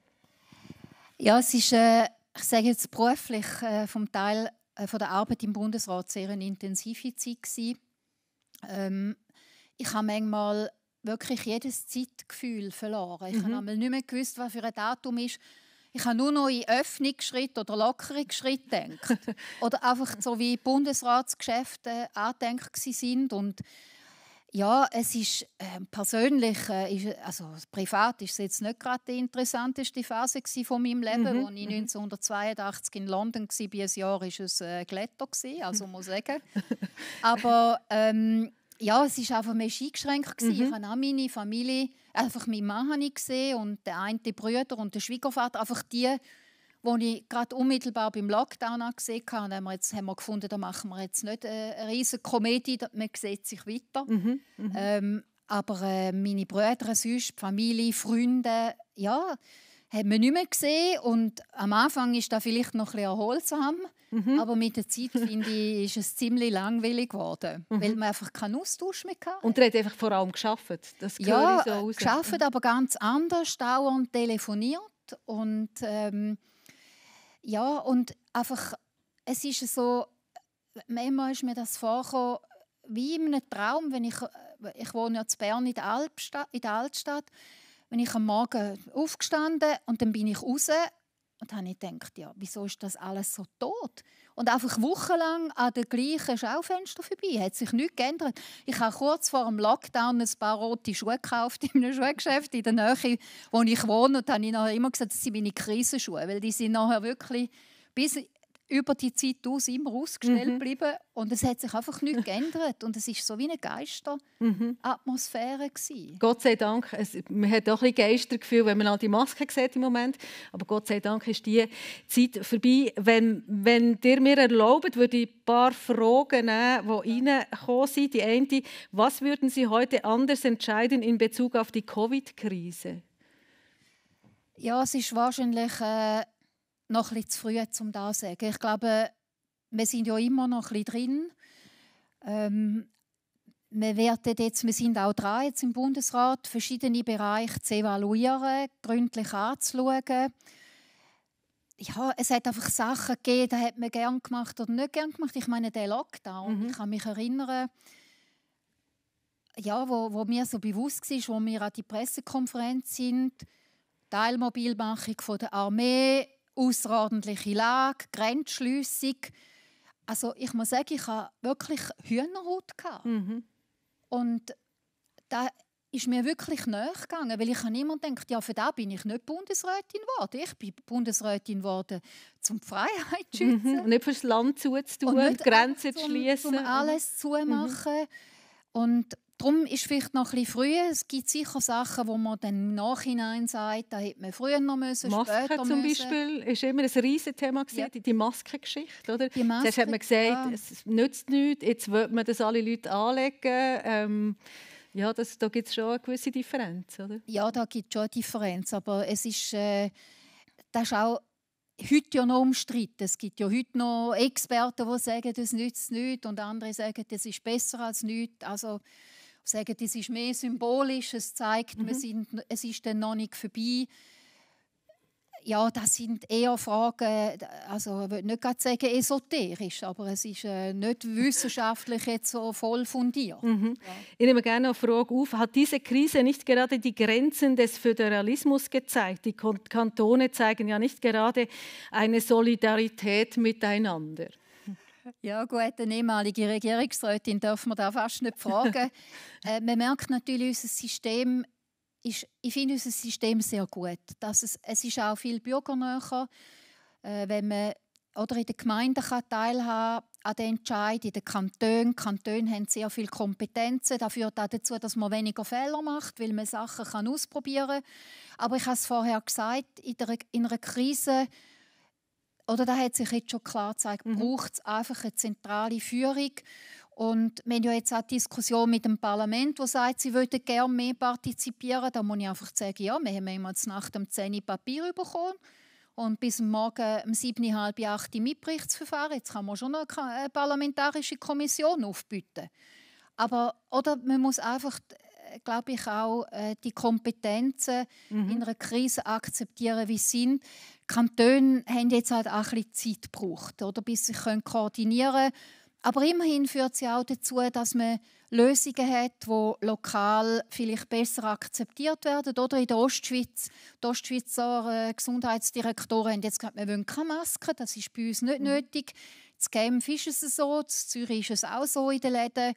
Ja, es ist, äh, ich sage jetzt beruflich, äh, vom Teil äh, von der Arbeit im Bundesrat sehr eine intensive Zeit Ähm, ich habe manchmal wirklich jedes Zeitgefühl verloren. Ich mhm. habe einmal nicht mehr gewusst, was für ein Datum ist. Ich habe nur noch in Öffnungsschritt oder Lockerungsschritt gedacht. oder einfach so wie Bundesratsgeschäfte angedenkt waren. und ja, es ist ähm, äh, persönlich, äh, also privat ist es jetzt nicht gerade die interessanteste Phase von meinem Leben. Mhm. Als ich 1982 mhm. in London war, bei ein Jahr, war es äh, Glätter, also mhm. muss ich sagen. Aber ähm, ja, es war einfach mehr eingeschränkt. Mhm. Ich habe auch meine Familie, einfach meinen Mann habe ich gesehen und den einen Brüder und den Schwiegervater, einfach die wo ich gerade unmittelbar beim Lockdown gesehen habe, haben wir, jetzt, haben wir gefunden, da machen wir jetzt nicht äh, eine riesige Komödie, man sieht sich weiter. Mhm, mhm, ähm, aber äh, meine Brüder, sonst, Familie, Freunde, ja, hat man nicht mehr gesehen. Und am Anfang ist das vielleicht noch ein bisschen erholsam, mhm. aber mit der Zeit, finde ich, ist es ziemlich langweilig geworden, mhm. weil man einfach keinen Austausch mehr hatte. Und er hat einfach vor allem geschafft. Das ja, so raus. geschafft, aber ganz anders, dauernd telefoniert und ähm, ja, und einfach, es ist so, manchmal ist mir das vorgekommen, wie in einem Traum, wenn ich, ich wohne ja zu Bern in der, Alpsta in der Altstadt, wenn ich am Morgen aufgestanden und dann bin ich raus und dann habe ich gedacht, ja, wieso ist das alles so tot? Und einfach wochenlang an den gleichen Schaufenster vorbei. Hat sich nichts geändert. Ich habe kurz vor dem Lockdown ein paar rote Schuhe gekauft in einem Schuhgeschäft in der Nähe, wo ich wohne. Und dann habe ich immer gesagt, das sind meine Krisenschuhe, weil die sind nachher wirklich bis über die Zeit aus immer ausgestellt mhm. geblieben und es hat sich einfach nichts geändert und es ist so wie eine Geisteratmosphäre mhm. Gott sei Dank, es, man hat auch ein Geistergefühl, wenn man an die Maske sieht im Moment, aber Gott sei Dank ist die Zeit vorbei. Wenn, wenn dir mir erlaubt, würde ich ein paar Fragen nehmen, die ja. reingekommen sind. Die eine, was würden Sie heute anders entscheiden in Bezug auf die Covid-Krise? Ja, es ist wahrscheinlich... Äh noch etwas zu früh, um das zu sagen. Ich glaube, wir sind ja immer noch ein drin. Ähm, wir, jetzt, wir sind auch dran, jetzt im Bundesrat verschiedene Bereiche zu evaluieren, gründlich anzuschauen. Ja, es hat einfach Sachen gegeben, die hat man gern gemacht oder nicht gern gemacht. Ich meine, der Lockdown, mhm. ich kann mich erinnern, ja, wo, wo mir so bewusst war, wo wir an die Pressekonferenz sind, Teilmobilmachung von der Armee, außerordentliche Lage, Grenzschliessung. Also ich muss sagen, ich hatte wirklich Hühnerhaut. Mhm. Und da ist mir wirklich nachgegangen, weil ich an niemand denkt, ja, für da bin ich nicht Bundesrätin geworden. Ich bin Bundesrätin geworden, zum die Freiheit zu schützen. Mhm. nicht fürs Land zuzutun und, und Grenzen zu schließen. Um alles zu mhm. machen. Mhm. Und Darum ist vielleicht noch etwas bisschen früh. Es gibt sicher Sachen, wo man dann im Nachhinein sagt, da hätte man früher noch müssen, Maske später zum Beispiel war immer ein riesiges Thema ja. die Maskengeschichte, oder? Die Maske, Zuerst hat man gesagt, ja. es nützt nichts. Jetzt wird man das alle Leute anlegen. Ähm, ja, das, da gibt es schon eine gewisse Differenz, oder? Ja, da gibt es schon eine Differenz, aber es ist, äh, das ist auch heute ja noch umstritten. Es gibt ja heute noch Experten, die sagen, das nützt nichts und andere sagen, das ist besser als nichts. Also sagen, das ist mehr symbolisch, es zeigt, mhm. sind, es ist dann noch nicht vorbei. Ja, das sind eher Fragen, also ich will nicht gerade sagen esoterisch, aber es ist äh, nicht wissenschaftlich jetzt so voll fundiert. Mhm. Ja. Ich nehme gerne eine Frage auf. Hat diese Krise nicht gerade die Grenzen des Föderalismus gezeigt? Die Kantone zeigen ja nicht gerade eine Solidarität miteinander. Ja gut, eine ehemalige Regierungsrätin darf man da fast nicht fragen. äh, man merkt natürlich, unser System ist, ich finde unser System sehr gut. Dass es, es ist auch viel bürgernäher, äh, wenn man oder in der Gemeinde kann teilhaben an den Entscheidungen, in den Kantonen. Die Kantone haben sehr viele Kompetenzen. Das führt auch dazu, dass man weniger Fehler macht, weil man Sachen ausprobieren kann. Aber ich habe es vorher gesagt, in, der, in einer Krise oder da hat sich jetzt schon klar gezeigt, mhm. braucht es einfach eine zentrale Führung. Und wenn haben ja jetzt auch die Diskussion mit dem Parlament, das sagt, sie würden gerne mehr partizipieren. dann muss ich einfach sagen, ja, wir haben jemals nach dem 10 Uhr Papier bekommen und bis morgen um 7, halb 8 Uhr Mitberichtsverfahren. Jetzt kann man schon eine parlamentarische Kommission aufbieten. Aber oder man muss einfach äh, glaube ich, auch äh, die Kompetenzen mhm. in einer Krise akzeptieren, wie sie sind. Die Kantone haben jetzt halt auch ein bisschen Zeit gebraucht, oder, bis sie können koordinieren können. Aber immerhin führt sie auch dazu, dass man Lösungen hat, die lokal vielleicht besser akzeptiert werden. Oder in der Ostschweiz, die Ostschweizer äh, Gesundheitsdirektoren haben jetzt gesagt, wir wollen keine Maske, das ist bei uns nicht mhm. nötig. In Genf ist es so, in Zürich ist es auch so in den Läden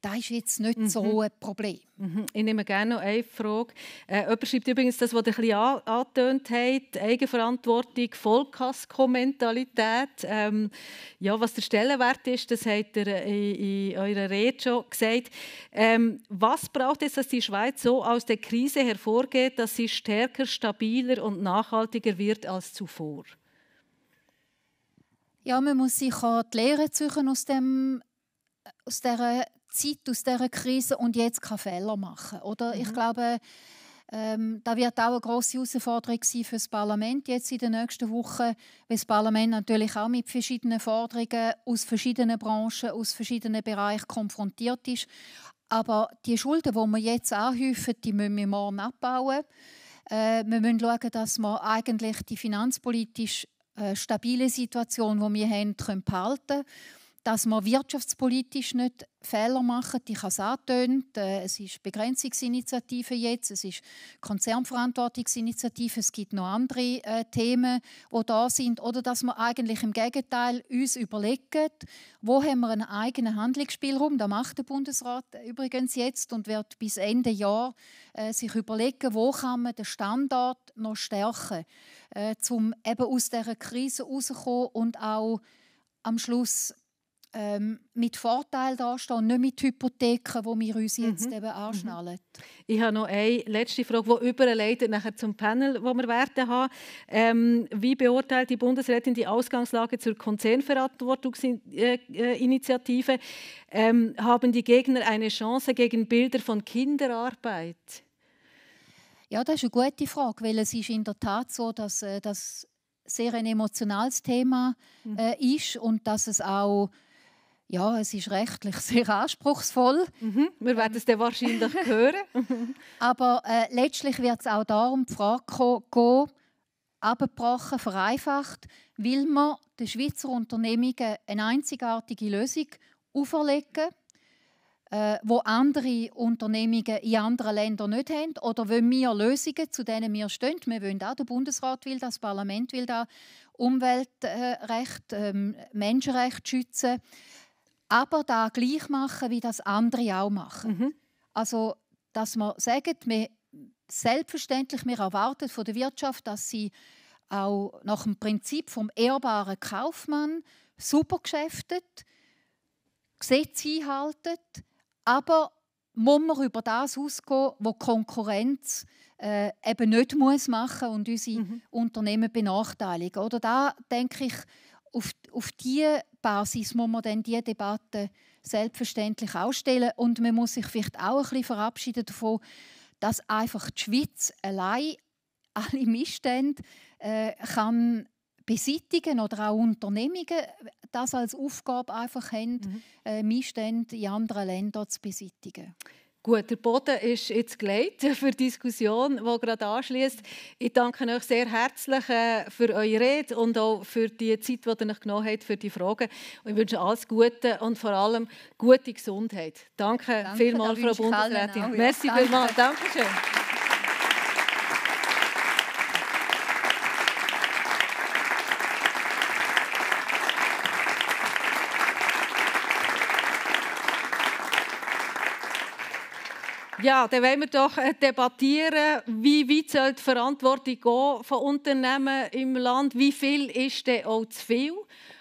das ist jetzt nicht mhm. so ein Problem. Mhm. Ich nehme gerne noch eine Frage. Äh, jemand schreibt übrigens das, was ihr ein bisschen an angetönt habt, Eigenverantwortung, Vollkasko-Mentalität. Ähm, ja, was der Stellenwert ist, das habt ihr in, in eurer Rede schon gesagt. Ähm, was braucht es, dass die Schweiz so aus der Krise hervorgeht, dass sie stärker, stabiler und nachhaltiger wird als zuvor? Ja, man muss sich auch die Lehre aus dem aus dieser Zeit aus dieser Krise und jetzt keine Fehler machen Oder mhm. ich glaube, ähm, da wird auch eine große Herausforderung sein für das Parlament jetzt in den nächsten Wochen, weil das Parlament natürlich auch mit verschiedenen Forderungen aus verschiedenen Branchen, aus verschiedenen Bereichen konfrontiert ist. Aber die Schulden, die wir jetzt anhäufen, die müssen wir morgen abbauen. Äh, wir müssen schauen, dass wir eigentlich die finanzpolitisch äh, stabile Situation, die wir haben, können behalten können dass man wirtschaftspolitisch nicht Fehler machen. Ich habe es angetönt, äh, es ist Begrenzungsinitiative jetzt, es ist Konzernverantwortungsinitiative, es gibt noch andere äh, Themen, die da sind. Oder dass wir eigentlich im Gegenteil uns überlegen, wo haben wir einen eigenen Handlungsspielraum, das macht der Bundesrat übrigens jetzt und wird bis Ende Jahr äh, sich überlegen, wo kann man den Standort noch stärken, äh, um eben aus dieser Krise herauszukommen und auch am Schluss ähm, mit Vorteil dastehen, nicht mit Hypotheken, die wir uns jetzt mhm. eben mhm. anschnallen. Mhm. Ich habe noch eine letzte Frage, die überleitet nachher zum Panel, wo wir werden haben. Ähm, wie beurteilt die Bundesrätin die Ausgangslage zur Konzernverantwortungsinitiative? Äh, äh, ähm, haben die Gegner eine Chance gegen Bilder von Kinderarbeit? Ja, das ist eine gute Frage, weil es ist in der Tat so, dass äh, das sehr ein emotionales Thema mhm. äh, ist und dass es auch ja, es ist rechtlich sehr anspruchsvoll. Mhm, wir werden es dann wahrscheinlich hören. Aber äh, letztlich wird es auch darum die Frage gehen, abgebrochen, vereinfacht, will man den Schweizer Unternehmungen eine einzigartige Lösung auferlegen, äh, wo andere Unternehmungen in anderen Ländern nicht haben, oder wollen wir Lösungen, zu denen wir stehen? Wir wollen auch, der Bundesrat will das, das Parlament will da Umweltrecht, äh, Menschenrecht schützen aber da gleich machen, wie das andere auch machen. Mhm. Also, dass man sagt, wir, selbstverständlich, wir erwarten von der Wirtschaft, dass sie auch nach dem Prinzip vom ehrbaren Kaufmann super geschäftet, Gesetze einhalten, aber muss man über das ausgehen, was Konkurrenz äh, eben nicht muss machen und unsere mhm. Unternehmen benachteiligen. Oder da denke ich, auf, auf diese Basis muss man dann diese Debatte selbstverständlich auch Und man muss sich vielleicht auch ein bisschen verabschieden davon, dass einfach die Schweiz allein alle Missstände äh, kann beseitigen oder auch Unternehmungen das als Aufgabe einfach haben, mhm. Äh, Missstände in anderen Ländern zu beseitigen. Gut, der Boden ist jetzt gelegt für die Diskussion, die gerade anschließt. Ich danke euch sehr herzlich äh, für eure Rede und auch für die Zeit, die ihr euch genommen habt, für die Fragen. Und ich wünsche alles Gute und vor allem gute Gesundheit. Danke, danke vielmals, Frau Bundesrätin. Merci danke. vielmals. Dankeschön. Ja, dann wollen wir doch äh, debattieren, wie weit soll die Verantwortung gehen von Unternehmen im Land, wie viel ist denn auch zu viel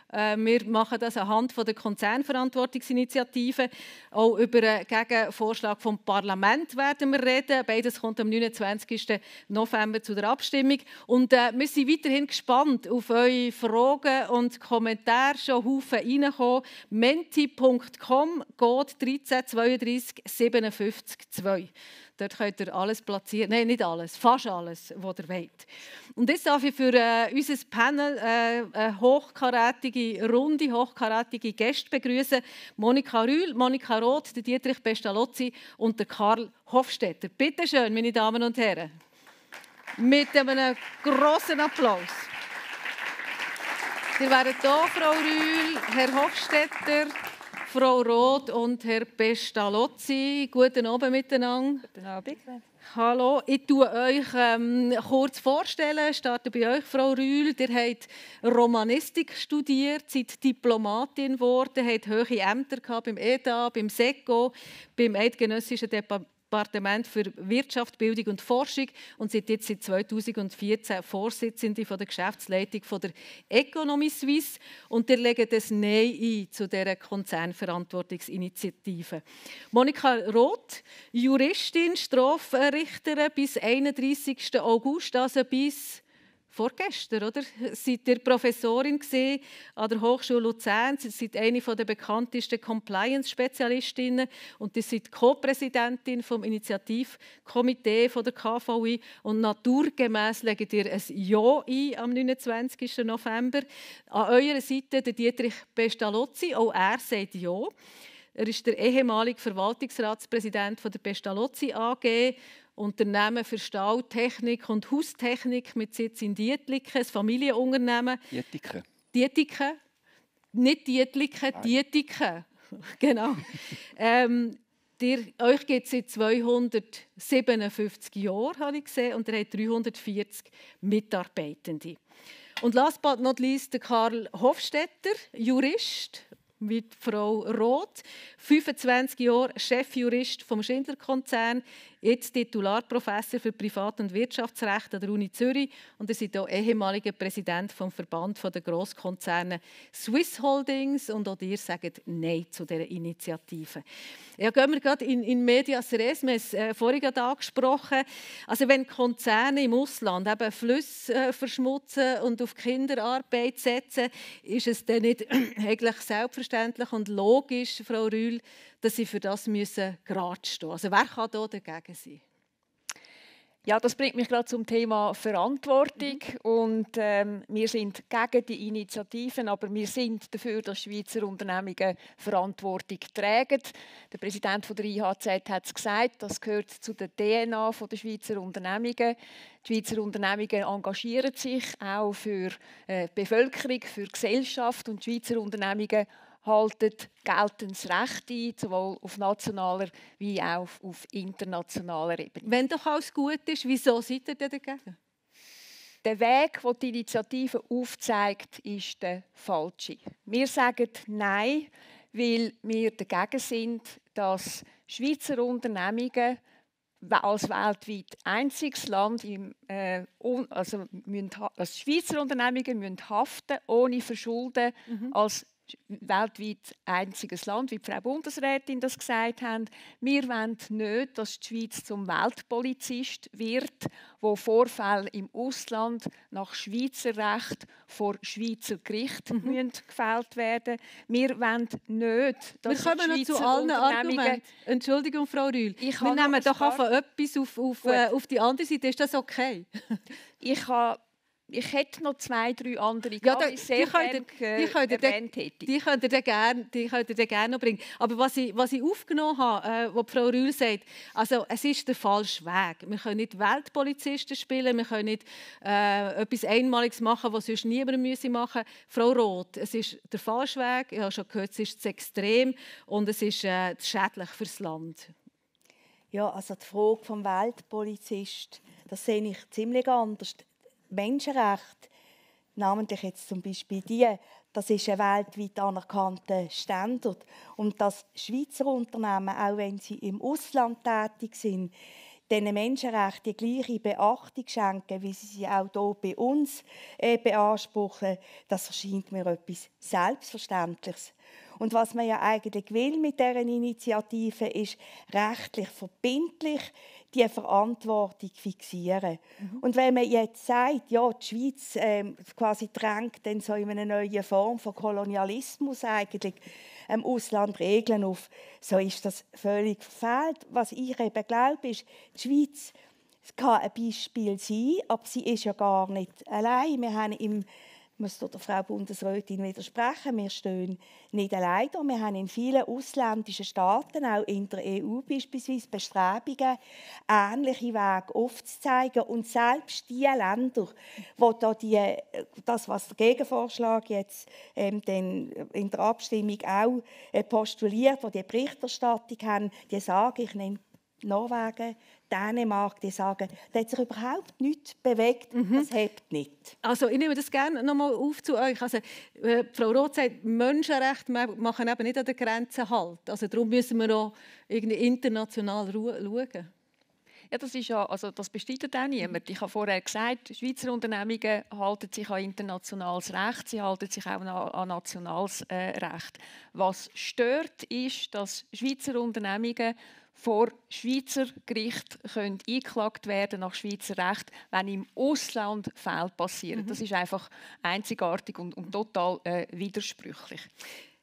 äh, wir machen das anhand der Konzernverantwortungsinitiative. Auch über einen Gegenvorschlag vom Parlament werden wir reden. Beides kommt am 29. November zu der Abstimmung. Und äh, wir sind weiterhin gespannt auf eure Fragen und Kommentare. Schon Haufen reinkommen. menti.com geht 13 32 57 2. Dort könnt ihr alles platzieren. Nein, nicht alles, fast alles, was ihr wollt. Und jetzt darf ich für äh, unser Panel äh, eine hochkarätige, runde, hochkarätige Gäste begrüßen. Monika Rühl, Monika Roth, der Dietrich Pestalozzi und der Karl Hofstetter. Bitte schön, meine Damen und Herren. Mit einem großen Applaus. Ihr wären hier, Frau Rühl, Herr Hofstetter. Frau Roth und Herr Pestalozzi. Guten Abend miteinander. Guten Abend. Hallo, ich tue euch ähm, kurz vorstellen. Ich Starte bei euch, Frau Rühl. Ihr habt Romanistik studiert, seid Diplomatin geworden, habt hohe Ämter gehabt beim EDA, beim SECO, beim Eidgenössischen Departement Departement für Wirtschaft, Bildung und Forschung und sind jetzt seit 2014 Vorsitzende von der Geschäftsleitung von der Economy Suisse und ihr legt das Nein ein zu dieser Konzernverantwortungsinitiative. Monika Roth, Juristin, Strafrichterin bis 31. August, also bis vorgestern, oder? Seid ihr Professorin an der Hochschule Luzern, sie seid eine der bekanntesten Compliance-Spezialistinnen und ihr seid Co-Präsidentin vom Initiativkomitee der KVI und naturgemäß legt ihr ein Ja ein am 29. November. An eurer Seite der Dietrich Pestalozzi, auch er sagt Ja. Er ist der ehemalige Verwaltungsratspräsident der Pestalozzi AG Unternehmen für Stahltechnik und Haustechnik mit Sitz in Dietliken, ein Familienunternehmen. Dietliken? Dietliken. Nicht Dietliken, Dietliken. genau. ähm, dir, euch gibt es seit 257 Jahren, habe ich gesehen, und ihr habt 340 Mitarbeitende. Und last but not least der Karl Hofstetter, Jurist, mit Frau Roth, 25 Jahre Chefjurist vom Schindler-Konzern, jetzt Titularprofessor für Privat- und Wirtschaftsrecht an der Uni Zürich und ist auch ehemaliger Präsident vom Verband der Grosskonzerne Swiss Holdings und auch ihr sagt Nein zu dieser Initiative. Ja, gehen wir gerade in, in Medias Res, wir haben es äh, vorhin angesprochen. Also wenn Konzerne im Ausland eben Flüsse äh, verschmutzen und auf Kinderarbeit setzen, ist es dann nicht eigentlich selbstverständlich und logisch, Frau Rühl, dass sie für das müssen gerade stehen. Also wer kann da dagegen sagen sie. Ja, das bringt mich gerade zum Thema Verantwortung. Und ähm, wir sind gegen die Initiativen, aber wir sind dafür, dass Schweizer Unternehmungen Verantwortung tragen. Der Präsident von der IHZ hat es gesagt, das gehört zu der DNA der Schweizer Unternehmungen. Die Schweizer Unternehmungen engagieren sich auch für äh, die Bevölkerung, für die Gesellschaft und die Schweizer Unternehmungen halten geltendes Recht ein, sowohl auf nationaler wie auch auf internationaler Ebene. Wenn doch alles gut ist, wieso seid ihr dagegen? Der Weg, den die Initiative aufzeigt, ist der falsche. Wir sagen Nein, weil wir dagegen sind, dass Schweizer Unternehmungen als weltweit einziges Land im, äh, also müssen, als Schweizer Unternehmungen müssen haften ohne Verschulden mhm. als weltweit einziges Land, wie die Frau Bundesrätin das gesagt hat. Wir wollen nicht, dass die Schweiz zum Weltpolizist wird, wo Vorfälle im Ausland nach Schweizer Recht vor Schweizer Gericht mhm. gefällt werden. Wir wollen nicht, dass wir kommen die zu allen Argumenten. Entschuldigung, Frau Rühl. Ich wir nehmen doch einfach etwas auf, auf, äh, auf die andere Seite. Ist das okay? ich habe ich hätte noch zwei, drei andere ja, da, die sehr gerne äh, erwähnt hätte. Die könnt ihr gerne noch bringen. Aber was ich, was ich aufgenommen habe, äh, was Frau Rühl sagt, also es ist der falsche Weg. Wir können nicht Weltpolizisten spielen, wir können nicht äh, etwas Einmaliges machen, was sonst niemand müsse machen Frau Roth, es ist der falsche Weg. Ich habe schon gehört, es ist zu extrem und es ist äh, schädlich fürs Land. Ja, also die Frage des Weltpolizisten, das sehe ich ziemlich anders. Menschenrechte, namentlich jetzt zum Beispiel die, das ist ein weltweit anerkannter Standard. Und dass Schweizer Unternehmen, auch wenn sie im Ausland tätig sind, diesen Menschenrechten die gleiche Beachtung schenken, wie sie sie auch hier bei uns äh, beanspruchen, das erscheint mir etwas Selbstverständliches. Und was man ja eigentlich will mit deren Initiative ist rechtlich verbindlich die Verantwortung fixieren. Mhm. Und wenn man jetzt sagt, ja, die Schweiz ähm, quasi drängt dann so in eine neue Form von Kolonialismus eigentlich im ähm, Ausland Regeln auf, so ist das völlig verfehlt. Was ich eben glaube, ist, die Schweiz kann ein Beispiel sein, aber sie ist ja gar nicht allein. Wir haben im muss der Frau Bundesrätin widersprechen. Wir stehen nicht allein da. Wir haben in vielen ausländischen Staaten, auch in der EU beispielsweise, Bestrebungen, ähnliche Wege aufzuzeigen. Und selbst die Länder, wo da die, das, was der Gegenvorschlag jetzt ähm, den, in der Abstimmung auch äh, postuliert, wo die Berichterstattung haben, die sagen, ich nehme Norwegen, Dänemark, die sagen, da hat sich überhaupt nichts bewegt, mhm. das hebt nicht. Also ich nehme das gerne nochmal auf zu euch. Also, äh, Frau Roth sagt, Menschenrechte machen eben nicht an der Grenze Halt. Also darum müssen wir auch irgendwie international schauen. Ja, das, ist ja, also das bestreitet auch niemand. Ich habe vorher gesagt, Schweizer Unternehmungen halten sich an internationales Recht, sie halten sich auch an nationales äh, Recht. Was stört, ist, dass Schweizer Unternehmungen vor Schweizer Gericht können eingeklagt werden nach Schweizer Recht, wenn im Ausland Fälle passieren. Mhm. Das ist einfach einzigartig und, und total äh, widersprüchlich.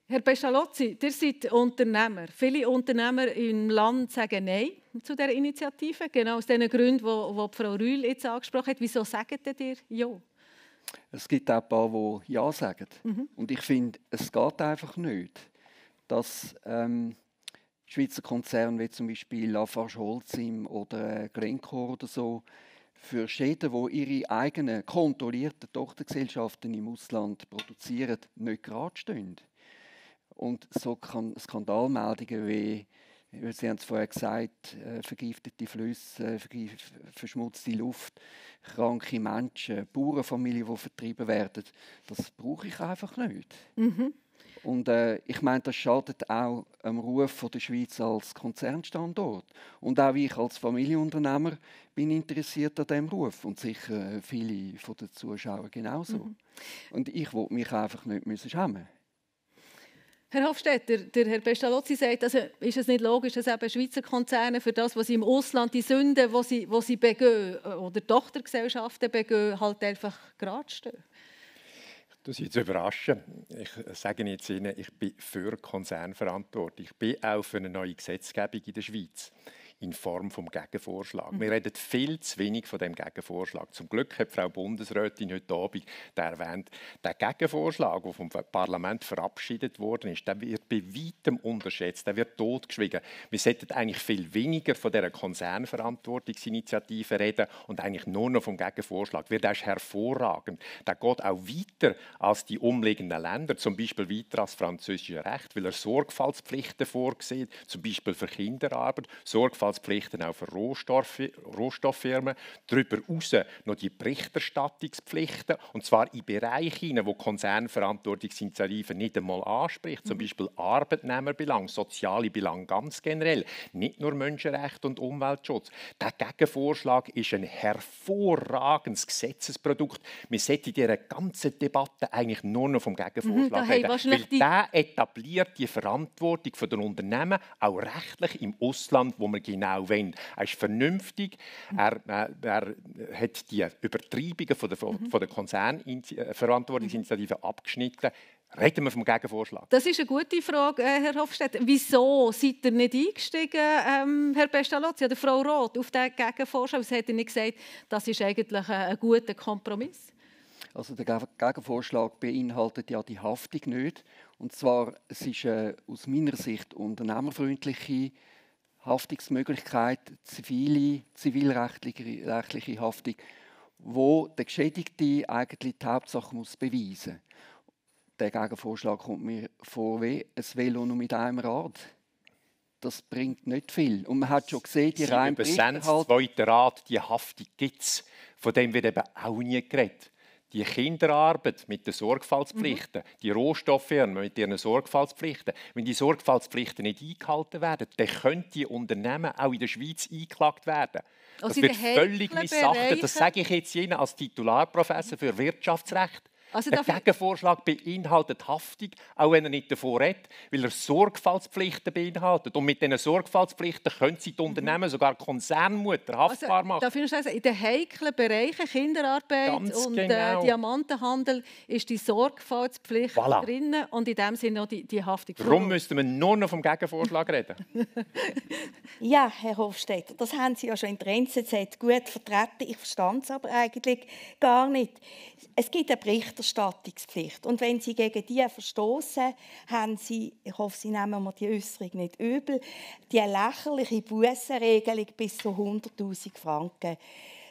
Herr Pestalozzi, ihr seid Unternehmer. Viele Unternehmer im Land sagen Nein zu der Initiative? Genau aus den Gründen, die, wo Frau Rühl jetzt angesprochen hat. Wieso sagt ihr ja? Es gibt auch ein paar, die ja sagen. Mhm. Und ich finde, es geht einfach nicht, dass ähm, Schweizer Konzerne wie zum Beispiel Lafarge Holcim oder äh, Glencore oder so für Schäden, die ihre eigenen kontrollierten Tochtergesellschaften im Ausland produzieren, nicht gerade stehen. Und so kann Skandalmeldungen wie Sie haben es vorher gesagt, äh, vergiftete Flüsse, äh, verschmutzte Luft, kranke Menschen, Bauernfamilien, die vertrieben werden. Das brauche ich einfach nicht. Mhm. Und äh, ich meine, das schadet auch dem Ruf von der Schweiz als Konzernstandort. Und auch ich als Familienunternehmer bin interessiert an diesem Ruf und sicher äh, viele der Zuschauer genauso. Mhm. Und ich wollte mich einfach nicht müssen schämen. Herr Hofstädter, der Herr Pestalozzi sagt, also ist es nicht logisch, dass eben Schweizer Konzerne für das, was sie im Ausland, die Sünden, die sie, die sie begehen äh, oder Tochtergesellschaften begehen, halt einfach gerade stehen? Du sie jetzt überraschen. Ich sage jetzt Ihnen, ich bin für Konzernverantwortung. Ich bin auch für eine neue Gesetzgebung in der Schweiz in Form des Gegenvorschlags. Mhm. Wir reden viel zu wenig von dem Gegenvorschlag. Zum Glück hat Frau Bundesrätin heute Abend erwähnt, der Gegenvorschlag, der vom Parlament verabschiedet worden ist, der wird bei weitem unterschätzt, der wird totgeschwiegen. Wir sollten eigentlich viel weniger von der Konzernverantwortungsinitiative reden und eigentlich nur noch vom Gegenvorschlag. Der ist hervorragend. Der geht auch weiter als die umliegenden Länder, zum Beispiel weiter als französische Recht, weil er Sorgfaltspflichten vorsieht, zum Beispiel für Kinderarbeit, Sorgfalt Sorgfaltspflichten auch für Rohstofffirmen, darüber hinaus noch die Berichterstattungspflichten, und zwar in Bereichen, wo Konzernverantwortungsinitiativen nicht einmal anspricht, zum mhm. Beispiel Arbeitnehmerbelang, soziale Belang ganz generell, nicht nur Menschenrecht und Umweltschutz. Der Gegenvorschlag ist ein hervorragendes Gesetzesprodukt. Wir sollten in dieser ganzen Debatte eigentlich nur noch vom Gegenvorschlag mhm, reden, weil der etabliert die Verantwortung der Unternehmen, auch rechtlich im Ausland, wo man genau wann. Er ist vernünftig, er, er, äh, er hat die Übertreibungen von der, von mhm. der Konzernverantwortungsinitiative mhm. abgeschnitten. Reden wir vom Gegenvorschlag. Das ist eine gute Frage, äh, Herr Hofstedt. Wieso seid ihr nicht eingestiegen, ähm, Herr Pestalozzi oder Frau Roth, auf den Gegenvorschlag? Was hat ihr nicht gesagt, das ist eigentlich ein guter Kompromiss? Also der Gegenvorschlag beinhaltet ja die Haftung nicht. Und zwar es ist eine aus meiner Sicht unternehmerfreundliche Haftungsmöglichkeit, zivile, zivilrechtliche Haftung, wo der Geschädigte eigentlich die Hauptsache muss beweisen muss. Der Gegenvorschlag kommt mir vor wie ein Velo nur mit einem Rad. Das bringt nicht viel. Und man hat schon gesehen, die rein Berichterhaltung... zweiter Rad, die Haftung gibt es. Von dem wird eben auch nie geredet die Kinderarbeit mit den Sorgfaltspflichten, mhm. die Rohstofffirmen mit ihren Sorgfaltspflichten, wenn die Sorgfaltspflichten nicht eingehalten werden, dann können die Unternehmen auch in der Schweiz eingeklagt werden. das wird völlig missachtet. Das sage ich jetzt Ihnen als Titularprofessor für Wirtschaftsrecht. Also der Gegenvorschlag beinhaltet Haftung, auch wenn er nicht davor redet, weil er Sorgfaltspflichten beinhaltet. Und mit diesen Sorgfaltspflichten können Sie die mhm. Unternehmen, sogar Konzernmutter, also, haftbar also, machen. Da findest du also, in den heiklen Bereichen Kinderarbeit Ganz und äh, genau. äh, Diamantenhandel ist die Sorgfaltspflicht voilà. drin und in dem Sinne noch die, die Haftung. Warum müssten wir nur noch vom Gegenvorschlag reden? ja, Herr Hofstedt, das haben Sie ja schon in der NZZ gut vertreten. Ich verstand es aber eigentlich gar nicht. Es gibt einen Bericht Berichterstattungspflicht. Und wenn Sie gegen die verstoßen, haben Sie, ich hoffe, Sie nehmen mir die Äußerung nicht übel, die lächerliche Bussenregelung bis zu 100.000 Franken.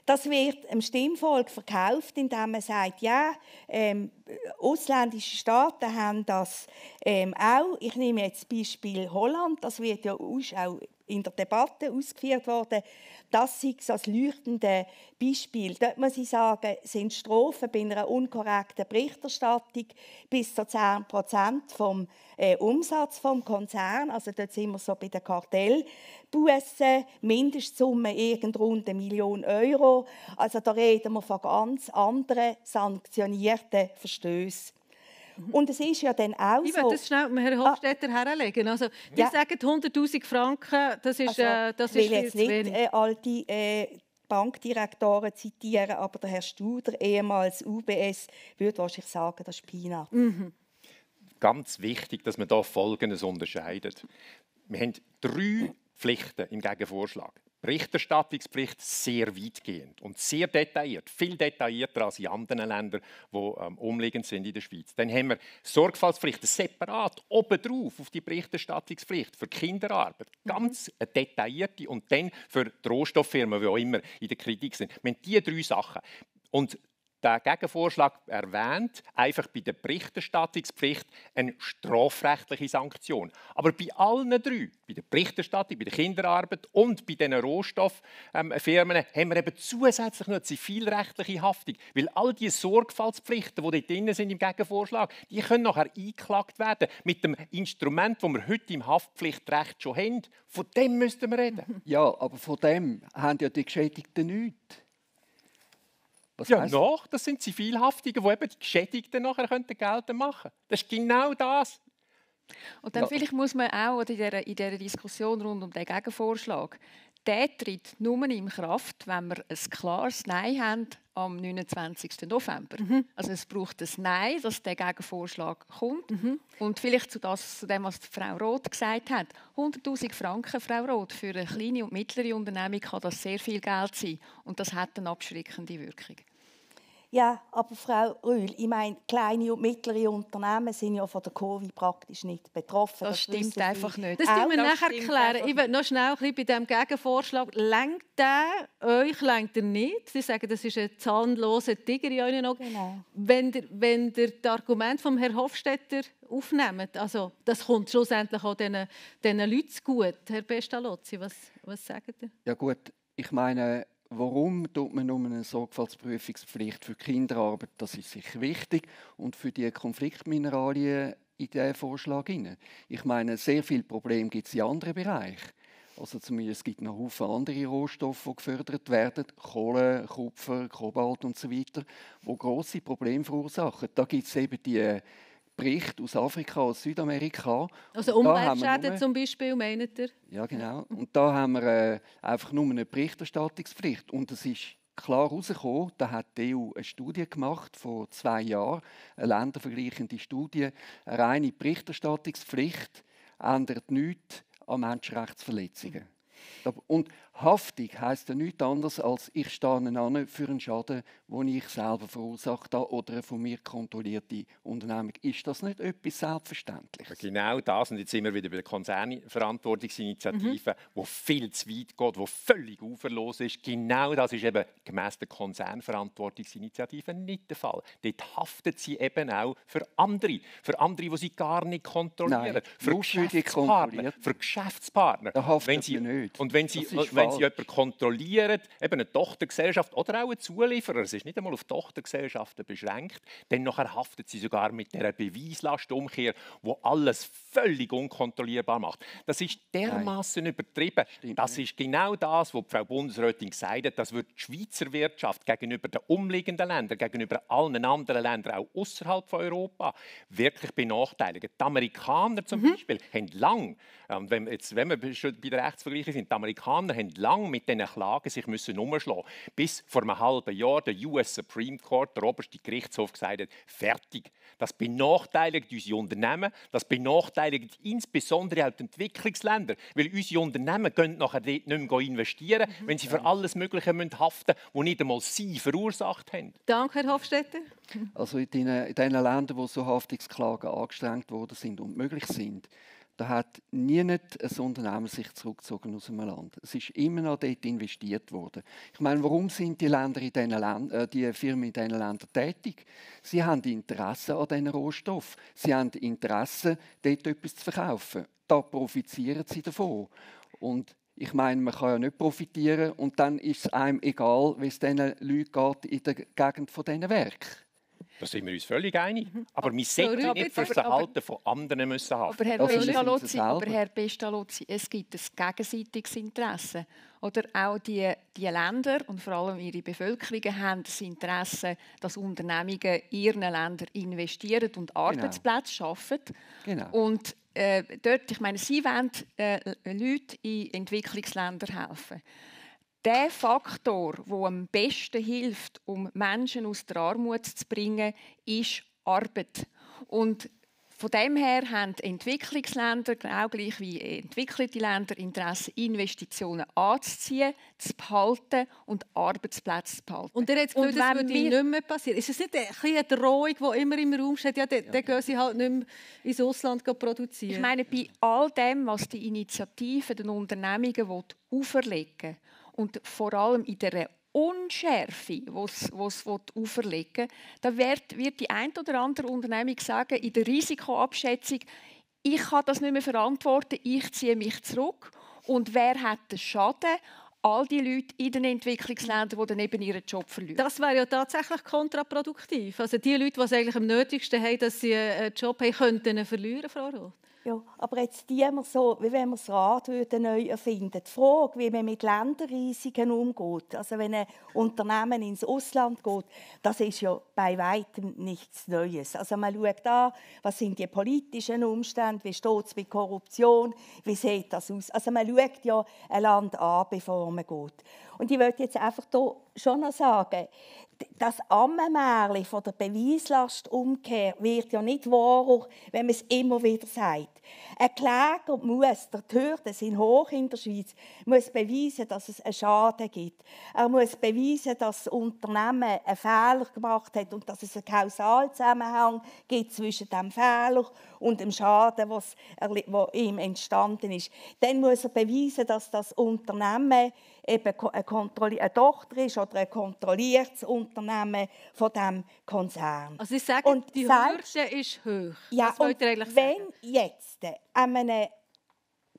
Das wird im Stimmvolk verkauft, indem man sagt, ja, ähm, ausländische Staaten haben das ähm, auch. Ich nehme jetzt das Beispiel Holland, das wird ja auch in der Debatte ausgeführt worden, das sei das leuchtende Beispiel. Dort muss ich sagen, sind Strophen bei einer unkorrekten Berichterstattung bis zu 10 Prozent vom äh, Umsatz vom Konzern, also dort sind wir so bei den Kartellbussen, Mindestsumme irgend rund eine Million Euro. Also da reden wir von ganz anderen sanktionierten Verstößen. Mhm. Und es ist ja dann auch ich so... Ich das schnell Herrn Hofstetter ah, herlegen. Also, die ja. sagen 100'000 Franken, das ist, also, äh, das ist jetzt nicht äh, alte äh, Bankdirektoren zitieren, aber der Herr Studer, ehemals UBS, würde wahrscheinlich sagen, das ist Pina. Mhm. Ganz wichtig, dass man da Folgendes unterscheidet. Wir haben drei Pflichten im Gegenvorschlag. Berichterstattungspflicht sehr weitgehend und sehr detailliert, viel detaillierter als in anderen Ländern, die ähm, umliegend sind in der Schweiz. Dann haben wir Sorgfaltspflichten separat obendrauf auf die Berichterstattungspflicht für Kinderarbeit, mhm. ganz eine detaillierte und dann für die Rohstofffirmen, die auch immer in der Kritik sind. Wir haben diese drei Sachen und der Gegenvorschlag erwähnt einfach bei der Berichterstattungspflicht eine strafrechtliche Sanktion. Aber bei allen drei, bei der Berichterstattung, bei der Kinderarbeit und bei den Rohstofffirmen, ähm, haben wir eben zusätzlich noch eine zivilrechtliche Haftung. Weil all die Sorgfaltspflichten, die dort drin sind im Gegenvorschlag, die können nachher eingeklagt werden mit dem Instrument, das wir heute im Haftpflichtrecht schon haben. Von dem müssten wir reden. Ja, aber von dem haben ja die Geschädigten nichts. Was ja, heisst? noch, das sind Zivilhaftige, die eben die Geschädigten nachher gelten machen können. Das ist genau das. Und dann ja. vielleicht muss man auch in dieser, in dieser Diskussion rund um den Gegenvorschlag, der tritt nur in Kraft, wenn wir ein klares Nein haben am 29. November. Mhm. Also es braucht ein Nein, dass der Gegenvorschlag kommt. Mhm. Und vielleicht zu, das, zu dem, was Frau Roth gesagt hat. 100'000 Franken, Frau Roth, für eine kleine und mittlere Unternehmung kann das sehr viel Geld sein. Und das hat eine abschreckende Wirkung. Ja, aber Frau Rühl, ich meine, kleine und mittlere Unternehmen sind ja von der Covid praktisch nicht betroffen. Das, das stimmt einfach nicht. Das müssen wir nachher klären. Ich will noch schnell ein bisschen bei diesem Gegenvorschlag. Lenkt der euch, lenkt er nicht? Sie sagen, das ist ein zahnloser Tiger in euch Augen. Genau. Wenn ihr, das Argument vom Herrn Hofstetter aufnehmt, also das kommt schlussendlich auch diesen, Leuten zugute. Herr Pestalozzi, was, was sagt ihr? Ja gut, ich meine Warum tut man um eine Sorgfaltsprüfungspflicht für Kinderarbeit? Das ist sicher wichtig. Und für die Konfliktmineralien in diesen Vorschlag hinein. Ich meine, sehr viele Probleme gibt es in anderen Bereichen. Also zumindest es gibt noch viele andere Rohstoffe, die gefördert werden, Kohle, Kupfer, Kobalt und so weiter, wo große Probleme verursachen. Da gibt es eben die Bericht aus Afrika, und Südamerika. Also Umweltschäden nur, zum Beispiel, meint ihr? Ja, genau. Und da haben wir äh, einfach nur eine Berichterstattungspflicht. Und es ist klar herausgekommen, da hat die EU eine Studie gemacht vor zwei Jahren, eine ländervergleichende Studie. Eine reine Berichterstattungspflicht ändert nichts an Menschenrechtsverletzungen. Und Haftung heißt ja nichts anderes als ich stehe an für einen Schaden, den ich selber verursacht habe oder eine von mir kontrollierte Unternehmung. Ist das nicht etwas Selbstverständliches? Genau das. Und jetzt sind wir wieder bei der Konzernverantwortungsinitiative, mhm. wo viel zu weit geht, wo völlig uferlos ist. Genau das ist eben gemäß der Konzernverantwortungsinitiative nicht der Fall. Dort haftet sie eben auch für andere. Für andere, die sie gar nicht kontrollieren. Nein, für, Geschäftspartner, für Geschäftspartner. Da haftet wenn sie, nicht. Und wenn sie, wenn sie jemanden kontrollieren, eben eine Tochtergesellschaft oder auch ein Zulieferer, es ist nicht einmal auf Tochtergesellschaften beschränkt, dann nachher haftet sie sogar mit der Beweislastumkehr, wo alles völlig unkontrollierbar macht. Das ist dermaßen übertrieben. Stimmt, das ist genau das, was Frau Bundesrätin gesagt hat. Das wird die Schweizer Wirtschaft gegenüber den umliegenden Ländern, gegenüber allen anderen Ländern, auch außerhalb von Europa, wirklich benachteiligen. Die Amerikaner zum mhm. Beispiel haben lange und ähm, wenn, jetzt, wenn wir schon bei den Rechtsvergleichen sind, die Amerikaner haben lange mit diesen Klagen sich müssen umschlagen bis vor einem halben Jahr der US Supreme Court, der oberste Gerichtshof, gesagt hat, fertig. Das benachteiligt unsere Unternehmen, das benachteiligt insbesondere auch die Entwicklungsländer, weil unsere Unternehmen können nachher dort nicht mehr investieren, mhm. wenn sie für alles Mögliche müssen haften müssen, was nicht einmal sie verursacht haben. Danke, Herr Hofstetter. Also in den, in den Ländern, wo so Haftungsklagen angestrengt worden sind und möglich sind, da hat nie ein Unternehmen sich zurückgezogen aus einem Land. Es ist immer noch dort investiert worden. Ich meine, warum sind die, Länder in Land, äh, die Firmen in diesen Ländern tätig? Sie haben Interesse an diesen Rohstoff. Sie haben Interesse, dort etwas zu verkaufen. Da profitieren sie davon. Und ich meine, man kann ja nicht profitieren und dann ist es einem egal, wie es diesen Leuten geht in der Gegend von diesen Werken. Da sind wir uns völlig einig. Mhm. Aber wir sollten nicht für das Verhalten von anderen müssen haben. Aber Herr, Pestalozzi, aber Herr Pestalozzi, es gibt ein gegenseitiges Interesse. Oder auch die, die Länder und vor allem ihre Bevölkerung haben das Interesse, dass Unternehmungen in ihren Ländern investieren und genau. Arbeitsplätze genau. schaffen. Genau. Und äh, dort, ich meine, sie wollen äh, Leute in Entwicklungsländern helfen der Faktor, der am besten hilft, um Menschen aus der Armut zu bringen, ist Arbeit. Und von dem her haben Entwicklungsländer, genau gleich wie entwickelte Länder, Interesse, Investitionen anzuziehen, zu behalten und Arbeitsplätze zu behalten. Und ihr habt gesagt, das würde wir... nicht mehr passieren. Ist es nicht eine Drohung, die immer im Raum steht? Ja, dann, dann gehen sie halt nicht mehr ins Ausland produzieren. Ich meine, bei all dem, was die Initiativen den Unternehmungen auferlegen will, und vor allem in der Unschärfe, die es auferlegen da wird, wird die ein oder andere Unternehmung sagen, in der Risikoabschätzung, ich kann das nicht mehr verantworten, ich ziehe mich zurück. Und wer hat den Schaden? all die Leute in den Entwicklungsländern, die dann eben ihren Job verlieren. Das wäre ja tatsächlich kontraproduktiv. Also die Leute, die es eigentlich am nötigsten haben, dass sie äh, einen Job haben, könnten verlieren, Frau Roth. Ja, aber jetzt die wir so, wie wenn wir das Rad würden neu erfinden. Die Frage, wie man mit Länderrisiken umgeht, also wenn ein Unternehmen ins Ausland geht, das ist ja bei weitem nichts Neues. Also man schaut an, was sind die politischen Umstände, wie steht es mit Korruption, wie sieht das aus. Also man schaut ja ein Land an, bevor man geht. Und ich wollte jetzt einfach hier schon noch sagen, das Ammenmärchen von der Beweislastumkehr wird ja nicht wahr, wenn man es immer wieder sagt. Ein Kläger muss, der Hürden sind hoch in der Schweiz, muss beweisen, dass es einen Schaden gibt. Er muss beweisen, dass das Unternehmen einen Fehler gemacht hat und dass es einen Kausalzusammenhang gibt zwischen dem Fehler und dem Schaden, was, ihm entstanden ist. Dann muss er beweisen, dass das Unternehmen eben eine, Tochter ist oder ein kontrolliertes Unternehmen von dem Konzern. Also Sie sagen, und die selbst, Hürde ist hoch. Ja, und wenn jetzt einem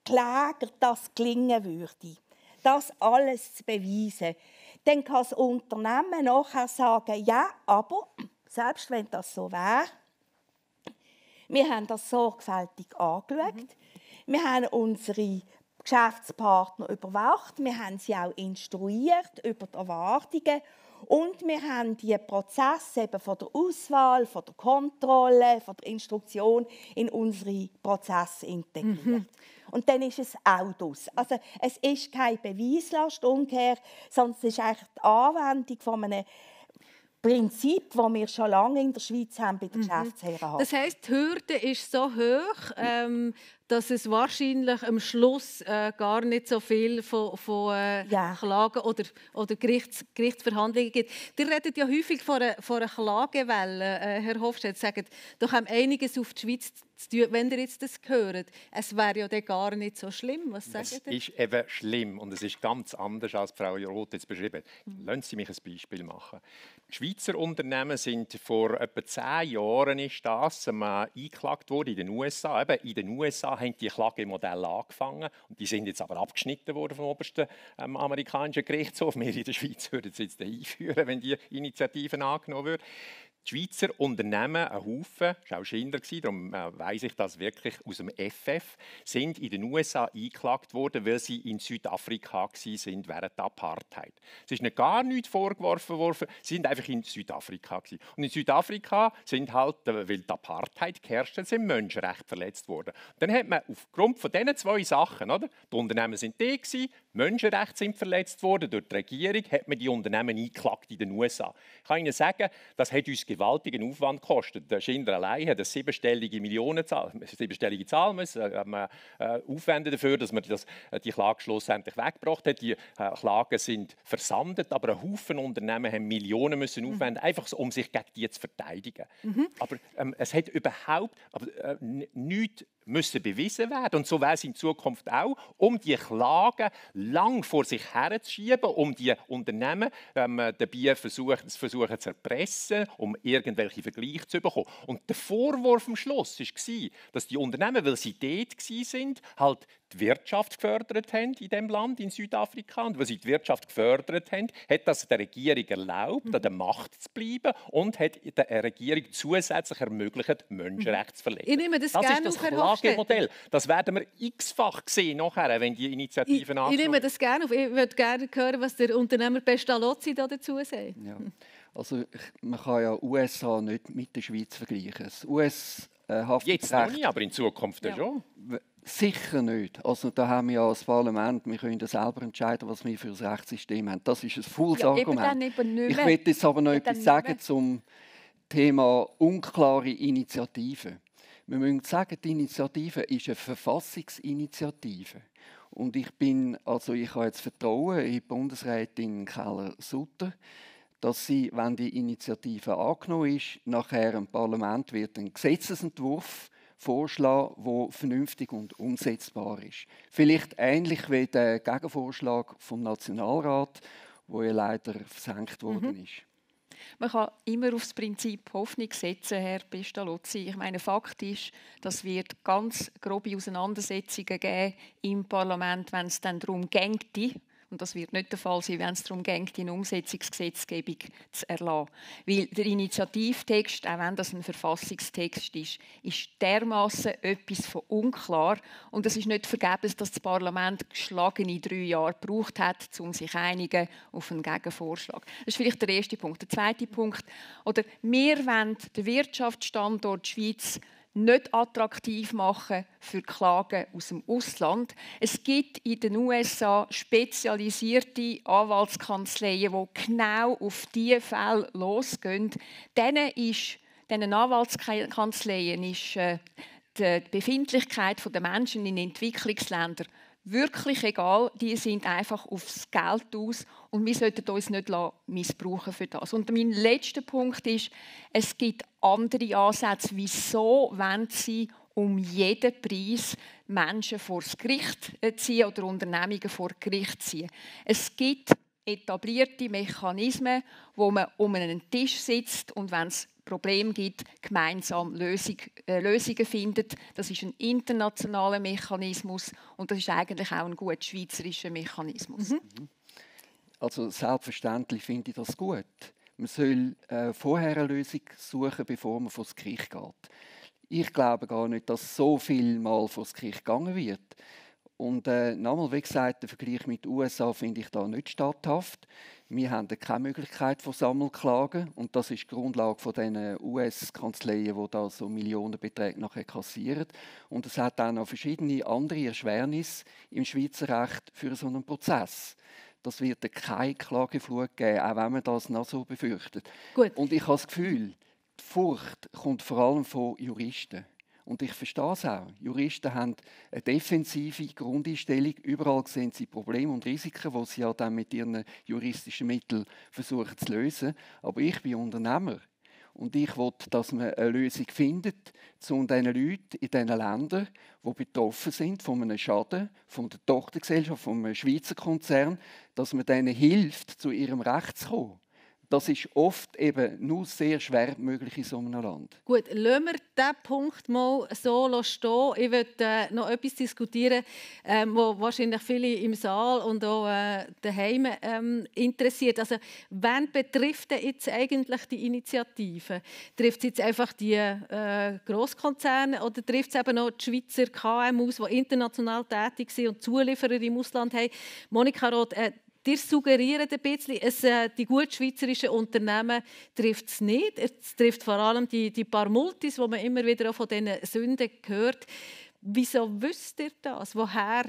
Kläger das gelingen würde, das alles zu beweisen, dann kann das Unternehmen nachher sagen, ja, aber selbst wenn das so wäre, wir haben das sorgfältig angeschaut. Mhm. Wir haben unsere Geschäftspartner überwacht. Wir haben sie auch instruiert über die Erwartungen. Und wir haben die Prozesse eben von der Auswahl, von der Kontrolle, von der Instruktion in unsere Prozesse integriert. Mhm. Und dann ist es auch das. Also es ist keine Beweislast umgekehrt, sondern es ist eigentlich die Anwendung von einem Prinzip, das wir schon lange in der Schweiz haben bei der mhm. Geschäftsherrenhaft. Das heisst, die Hürde ist so hoch, ähm, dass es wahrscheinlich am Schluss äh, gar nicht so viel von, von äh, ja. Klagen oder, oder Gerichts, Gerichtsverhandlungen gibt. Die redet ja häufig von einer, von einer Klagewelle, äh, Herr Hofstedt. sagen, da kommt einiges auf die Schweiz wenn ihr jetzt das hört, es wäre ja gar nicht so schlimm. Was sagt es ihr? Es ist eben schlimm und es ist ganz anders, als Frau Roth jetzt beschrieben hat. Mhm. Lassen Sie mich ein Beispiel machen. Die Schweizer Unternehmen sind vor etwa zehn Jahren ist das einmal eingeklagt worden in den USA. Eben in den USA haben die Klagemodelle angefangen und die sind jetzt aber abgeschnitten worden vom obersten ähm, amerikanischen Gerichtshof. Wir in der Schweiz würden es jetzt einführen, wenn die Initiativen angenommen würden. Die Schweizer Unternehmen, ein Haufen, das war auch Schindler, darum äh, weiss ich das wirklich aus dem FF, sind in den USA eingeklagt worden, weil sie in Südafrika sind während der Apartheid. Es ist ihnen gar nichts vorgeworfen worden, sie sind einfach in Südafrika. Gewesen. Und in Südafrika sind halt, äh, weil die Apartheid geherrscht sind Menschenrechte verletzt worden. Dann hat man aufgrund von diesen zwei Sachen, oder? die Unternehmen sind die, Menschenrechte sind verletzt worden durch die Regierung, hat man die Unternehmen eingeklagt in den USA. Ich kann Ihnen sagen, das hat uns gewaltigen Aufwand gekostet. Der Schindler allein hat eine siebenstellige Millionenzahl, siebenstellige Zahl müssen, äh, äh, äh, aufwenden dafür, dass man das, äh, die Klage schlussendlich weggebracht hat. Die äh, Klagen sind versandet, aber ein Haufen Unternehmen haben Millionen müssen mhm. aufwenden, mhm. einfach um sich gegen die zu verteidigen. Mhm. Aber ähm, es hat überhaupt aber, äh, nichts müssen bewiesen werden. Und so wäre es in Zukunft auch, um die Klagen lang vor sich herzuschieben, um die Unternehmen ähm, dabei versuchen, versuchen zu erpressen, um irgendwelche Vergleiche zu bekommen. Und der Vorwurf am Schluss war, dass die Unternehmen, weil sie dort waren, halt die Wirtschaft gefördert haben in dem Land, in Südafrika. Und weil sie die Wirtschaft gefördert haben, hat das der Regierung erlaubt, mhm. an der mhm. Macht zu bleiben und hat der Regierung zusätzlich ermöglicht, Menschenrechte zu mhm. verletzen. Ich nehme das, das gerne ist das Klagemodell. Das werden wir x-fach sehen nachher, wenn die Initiativen anfangen. Ich, ich nehme das gerne auf. Ich würde gerne hören, was der Unternehmer Pestalozzi dazu sagt. Ja. Also man kann ja USA nicht mit der Schweiz vergleichen. Das US äh, Jetzt noch nie, aber in Zukunft ja. schon. Sicher nicht. Also, da haben wir ja als Parlament, wir können selber entscheiden, was wir für ein Rechtssystem haben. Das ist ein fooles ja, Argument. Eben eben ich will jetzt aber noch etwas sagen zum Thema unklare Initiativen. Wir müssen sagen, die Initiative ist eine Verfassungsinitiative. Und ich bin, also ich habe jetzt Vertrauen in die Bundesrätin Keller-Sutter, dass sie, wenn die Initiative angenommen ist, nachher im Parlament wird ein Gesetzesentwurf vorschlagen, der vernünftig und umsetzbar ist. Vielleicht ähnlich wie der Gegenvorschlag vom Nationalrat, wo ja leider versenkt mhm. worden ist. Man kann immer auf das Prinzip Hoffnung setzen, Herr Pestalozzi. Ich meine, Fakt ist, dass wird ganz grobe Auseinandersetzungen geben im Parlament, wenn es dann darum gängt, und das wird nicht der Fall sein, wenn es darum geht, die Umsetzungsgesetzgebung zu erlassen. Weil der Initiativtext, auch wenn das ein Verfassungstext ist, ist dermaßen etwas von unklar. Und es ist nicht vergebens, dass das Parlament geschlagene drei Jahre gebraucht hat, um sich einigen auf einen Gegenvorschlag. Das ist vielleicht der erste Punkt. Der zweite Punkt, oder wir wollen den Wirtschaftsstandort Schweiz nicht attraktiv machen für Klagen aus dem Ausland. Es gibt in den USA spezialisierte Anwaltskanzleien, die genau auf diese Fälle losgehen. Denen ist diesen Anwaltskanzleien ist äh, die Befindlichkeit der Menschen in Entwicklungsländern wirklich egal, die sind einfach aufs Geld aus und wir sollten uns nicht missbrauchen für das. Und mein letzter Punkt ist, es gibt andere Ansätze, wieso wenn sie um jeden Preis Menschen vor das Gericht äh, ziehen oder Unternehmungen vor Gericht ziehen. Es gibt etablierte Mechanismen, wo man um einen Tisch sitzt und wenn es Probleme gibt, gemeinsam Lösung, äh, Lösungen findet. Das ist ein internationaler Mechanismus und das ist eigentlich auch ein gut schweizerischer Mechanismus. Mhm. Also selbstverständlich finde ich das gut. Man soll äh, vorher eine Lösung suchen, bevor man vor das Gericht geht. Ich glaube gar nicht, dass so viel mal vor das Gericht gegangen wird. Und äh, nochmal, wie gesagt, der Vergleich mit den USA finde ich da nicht statthaft. Wir haben keine Möglichkeit von Sammelklagen und das ist die Grundlage von den US-Kanzleien, die da so Millionenbeträge nachher kassieren. Und es hat auch noch verschiedene andere Erschwernisse im Schweizer Recht für so einen Prozess das wird keine Klageflut geben, auch wenn man das noch so befürchtet. Gut. Und ich habe das Gefühl, die Furcht kommt vor allem von Juristen. Und ich verstehe es auch. Juristen haben eine defensive Grundeinstellung. Überall sehen sie Probleme und Risiken, die sie ja dann mit ihren juristischen Mitteln versuchen zu lösen. Aber ich bin Unternehmer. Und ich will, dass man eine Lösung findet zu den Leuten in diesen Ländern, die betroffen sind von einem Schaden, von der Tochtergesellschaft, von einem Schweizer Konzern, dass man denen hilft, zu ihrem Recht zu kommen das ist oft eben nur sehr schwer möglich in so einem Land. Gut, lassen wir diesen Punkt mal so stehen. Ich möchte äh, noch etwas diskutieren, ähm, wo wahrscheinlich viele im Saal und auch äh, daheim ähm, interessiert. Also, wen betrifft denn jetzt eigentlich die Initiative? Trifft es jetzt einfach die äh, Großkonzerne oder trifft es eben auch die Schweizer KMUs, die international tätig sind und Zulieferer im Ausland haben? Monika Roth, äh, Dir suggerieren ein bisschen, es, äh, die gut schweizerischen Unternehmen trifft es nicht. Es trifft vor allem die, die paar Multis, wo man immer wieder auch von diesen Sünden hört. Wieso wisst ihr das? Woher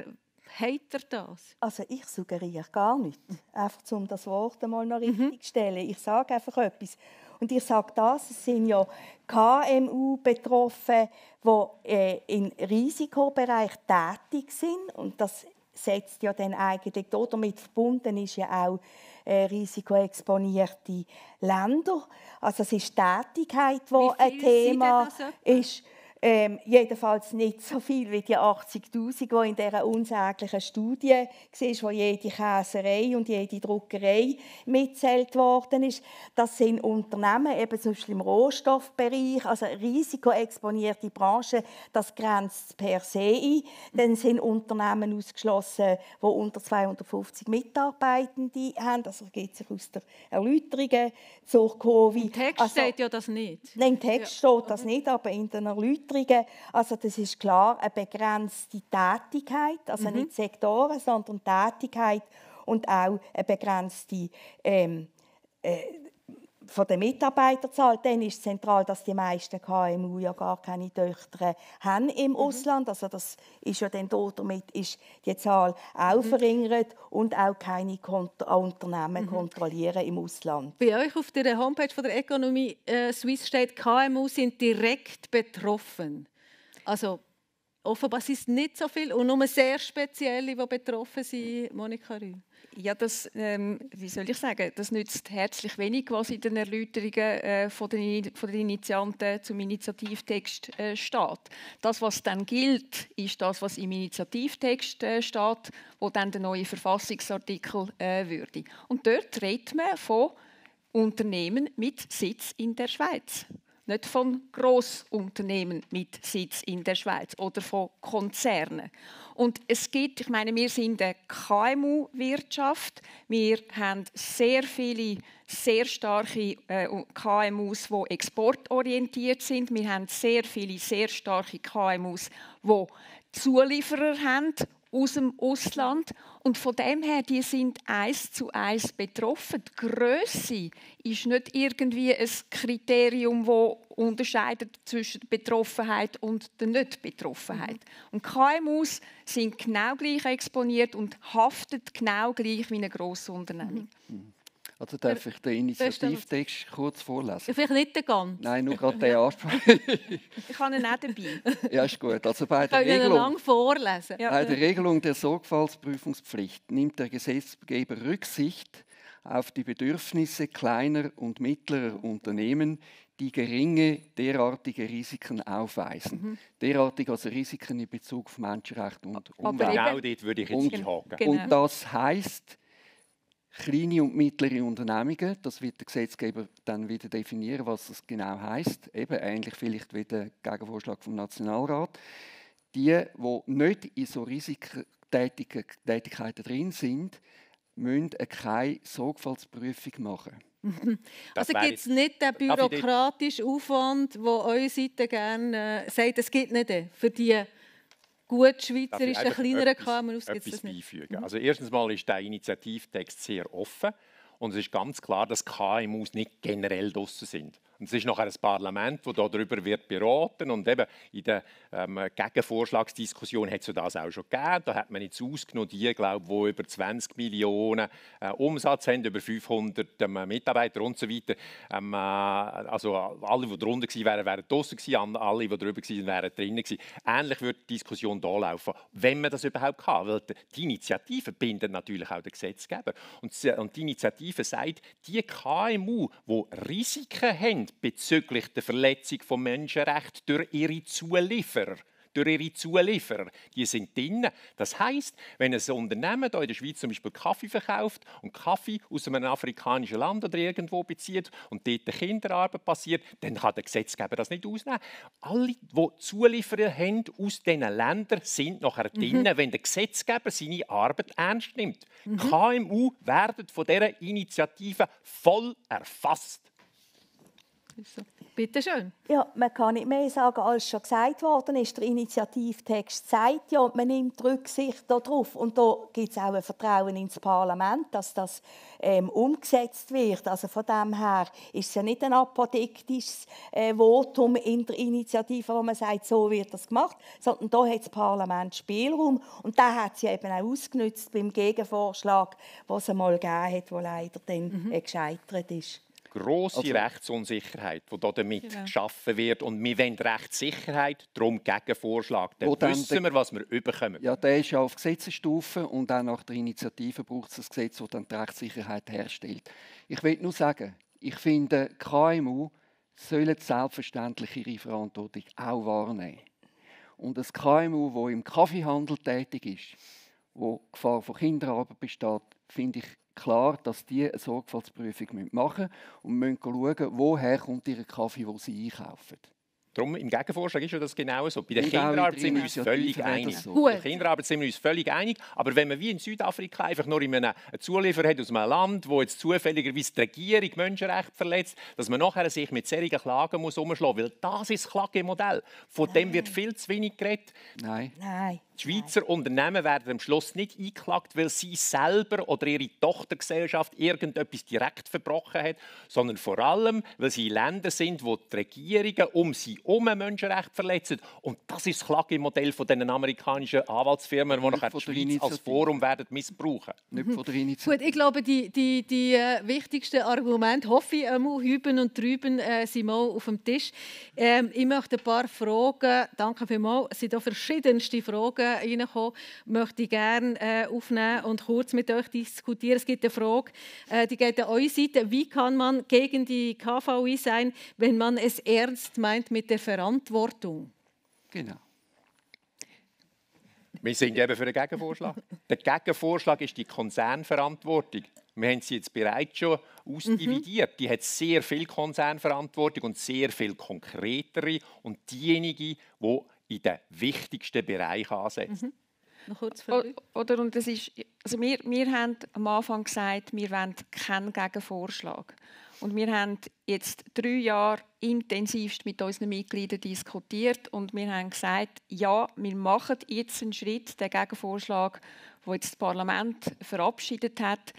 habt ihr das? Also ich suggeriere gar nicht. Einfach, um das Wort einmal noch mhm. richtig zu mhm. stellen. Ich sage einfach etwas. Und ich sage das, es sind ja KMU betroffen, die äh, im Risikobereich tätig sind. Und das setzt ja dann eigentlich, oder damit verbunden ist ja auch äh, risikoexponierte Länder. Also es ist Tätigkeit, die ein Thema ist. Ähm, jedenfalls nicht so viel wie die 80.000, die in dieser unsäglichen Studie war, wo jede Käserei und jede Druckerei mitzählt worden ist. Das sind Unternehmen, eben zum Beispiel im Rohstoffbereich, also risikoexponierte Branchen, das grenzt per se ein. Dann sind Unternehmen ausgeschlossen, die unter 250 Mitarbeitende haben. Das ergibt sich aus den Erläuterungen zur Covid. Im Text also, steht ja das nicht. Nein, im Text ja. steht das nicht, aber in den Erläuterungen Übrigen, also das ist klar eine begrenzte Tätigkeit, also mhm. nicht Sektoren, sondern Tätigkeit und auch eine begrenzte ähm, äh, von der Mitarbeiterzahl, dann ist zentral, dass die meisten KMU ja gar keine Töchter haben im mhm. Ausland. Also das ist ja dann damit ist die Zahl auch mhm. verringert und auch keine Kont äh, Unternehmen mhm. kontrollieren im Ausland. Bei euch auf der Homepage von der Economy äh, Swiss steht, KMU sind direkt betroffen. Also offenbar sind es nicht so viele und nur sehr spezielle, die betroffen sind, Monika Rühl. Ja, das, ähm, wie soll ich sagen, das nützt herzlich wenig, was in den Erläuterungen äh, von, den, von den Initianten zum Initiativtext äh, steht. Das, was dann gilt, ist das, was im Initiativtext äh, steht, wo dann der neue Verfassungsartikel äh, würde. Und dort redet man von Unternehmen mit Sitz in der Schweiz nicht von Großunternehmen mit Sitz in der Schweiz oder von Konzernen. Und es gibt, ich meine, wir sind eine KMU-Wirtschaft. Wir haben sehr viele, sehr starke äh, KMUs, die exportorientiert sind. Wir haben sehr viele, sehr starke KMUs, die Zulieferer haben aus dem Ausland. Und von dem her, die sind eins zu eins betroffen. Die Grösse ist nicht irgendwie ein Kriterium, das unterscheidet zwischen der Betroffenheit und der Nicht-Betroffenheit. Mhm. Und KMUs sind genau gleich exponiert und haftet genau gleich wie eine grosse Unternehmung. Mhm. mhm. Also darf ich den Initiativtext kurz vorlesen? Vielleicht nicht den ganzen. Nein, nur gerade den Anspruch. ich habe ihn auch dabei. Ja, ist gut. Also bei der, Regelung, vorlesen. bei der Regelung der Sorgfaltsprüfungspflicht nimmt der Gesetzgeber Rücksicht auf die Bedürfnisse kleiner und mittlerer Unternehmen, die geringe derartige Risiken aufweisen. Mhm. Derartig also Risiken in Bezug auf Menschenrechte und Umwelt. Aber genau dort würde ich jetzt und, genau. Und das heisst, Kleine und mittlere Unternehmungen, das wird der Gesetzgeber dann wieder definieren, was das genau heißt. Eben ähnlich vielleicht wie der Gegenvorschlag vom Nationalrat. Die, die nicht in so Risikotätigkeiten drin sind, müssen keine Sorgfaltsprüfung machen. also gibt es nicht den bürokratischen Aufwand, wo eure Seite gerne äh, sagt, es gibt nicht äh, für die gut schweizerischen kleineren KMU gibt es nicht. Beifügen. Mhm. Also erstens mal ist der Initiativtext sehr offen und es ist ganz klar, dass KMUs nicht generell draussen sind. Und es ist noch ein Parlament, das darüber wird beraten und eben in der ähm, Gegenvorschlagsdiskussion hat es das auch schon gegeben. Da hat man jetzt ausgenommen die, glaube wo über 20 Millionen äh, Umsatz haben, über 500 ähm, Mitarbeiter und so weiter. Ähm, äh, also alle, die drunter waren, wären, wären draußen gewesen, alle, die drüber gewesen wären, drinnen gewesen. Ähnlich würde die Diskussion hier laufen, wenn man das überhaupt kann, weil die Initiative bindet natürlich auch den Gesetzgeber und, und die Initiative sagt, die KMU, die Risiken haben sind bezüglich der Verletzung von Menschenrechten durch ihre Zulieferer durch ihre Zulieferer. Die sind drin. Das heißt, wenn ein Unternehmen hier in der Schweiz zum Beispiel Kaffee verkauft und Kaffee aus einem afrikanischen Land oder irgendwo bezieht und dort Kinderarbeit passiert, dann kann der Gesetzgeber das nicht ausnehmen. Alle, die Zulieferer haben aus diesen Ländern, sind nachher drin, mhm. wenn der Gesetzgeber seine Arbeit ernst nimmt. Mhm. KMU werden von dieser Initiative voll erfasst. So. Bitte schön. Ja, man kann nicht mehr sagen, als schon gesagt worden ist. Der Initiativtext sagt ja, und man nimmt Rücksicht darauf. Und da gibt es auch ein Vertrauen ins Parlament, dass das ähm, umgesetzt wird. Also von dem her ist es ja nicht ein apodiktisches äh, Votum in der Initiative, wo man sagt, so wird das gemacht, sondern da hat das Parlament Spielraum. Und da hat sie eben auch ausgenützt beim Gegenvorschlag, was es einmal gegeben hat, der leider dann mhm. Äh, gescheitert ist grosse also. Rechtsunsicherheit, die da damit genau. geschaffen wird. Und wir wollen Rechtssicherheit, darum Gegenvorschlag. Dann Wo wissen dann wir, was wir überkommen. Ja, der ist ja auf Gesetzesstufe und auch nach der Initiative braucht es ein Gesetz, das dann die Rechtssicherheit herstellt. Ich will nur sagen, ich finde, KMU sollen selbstverständlich ihre Verantwortung auch wahrnehmen. Und das KMU, das im Kaffeehandel tätig ist, wo Gefahr von Kinderarbeit besteht, finde ich klar, dass die eine Sorgfaltsprüfung machen müssen und müssen schauen, woher kommt ihr Kaffee, den sie einkaufen. Darum, im Gegenvorschlag ist ja das genau so. Bei der Kinderarbeit sind wir uns völlig einig. So. Bei den Kinderarbeiten sind wir uns völlig einig. Aber wenn man wie in Südafrika einfach nur einen Zulieferer hat aus einem Land, wo jetzt zufälligerweise die Regierung Menschenrechte verletzt, dass man nachher sich mit solchen Klagen muss umschlagen muss. Weil das ist das Klagemodell. Von Nein. dem wird viel zu wenig geredet. Nein. Nein. Die Schweizer Unternehmen werden am Schluss nicht eingeklagt, weil sie selber oder ihre Tochtergesellschaft irgendetwas direkt verbrochen hat, sondern vor allem, weil sie Länder sind, wo die Regierungen um sie herum Menschenrechte verletzen. Und das ist das Klagemodell von den amerikanischen Anwaltsfirmen, die nachher die Schweiz als Forum werden missbrauchen Nicht von der Initiative. Gut, ich glaube, die, die, die äh, wichtigsten Argumente, hoffe ich, einmal, hüben und drüben äh, sind mal auf dem Tisch. Ähm, ich möchte ein paar Fragen, danke vielmals, es sind auch verschiedenste Fragen, reingekommen, möchte ich gerne äh, aufnehmen und kurz mit euch diskutieren. Es gibt eine Frage, äh, die geht an eure Seite. Wie kann man gegen die KVI sein, wenn man es ernst meint mit der Verantwortung? Genau. Wir sind eben für den Gegenvorschlag. Der Gegenvorschlag ist die Konzernverantwortung. Wir haben sie jetzt bereits schon ausdividiert. Mhm. Die hat sehr viel Konzernverantwortung und sehr viel konkretere und diejenigen, die in den wichtigsten Bereich ansetzen. Mhm. Noch kurz oder und das ist, also wir, wir haben am Anfang gesagt, wir wollen keinen Gegenvorschlag. Und wir haben jetzt drei Jahre intensivst mit unseren Mitgliedern diskutiert und wir haben gesagt, ja, wir machen jetzt einen Schritt, den Gegenvorschlag, den jetzt das Parlament verabschiedet hat,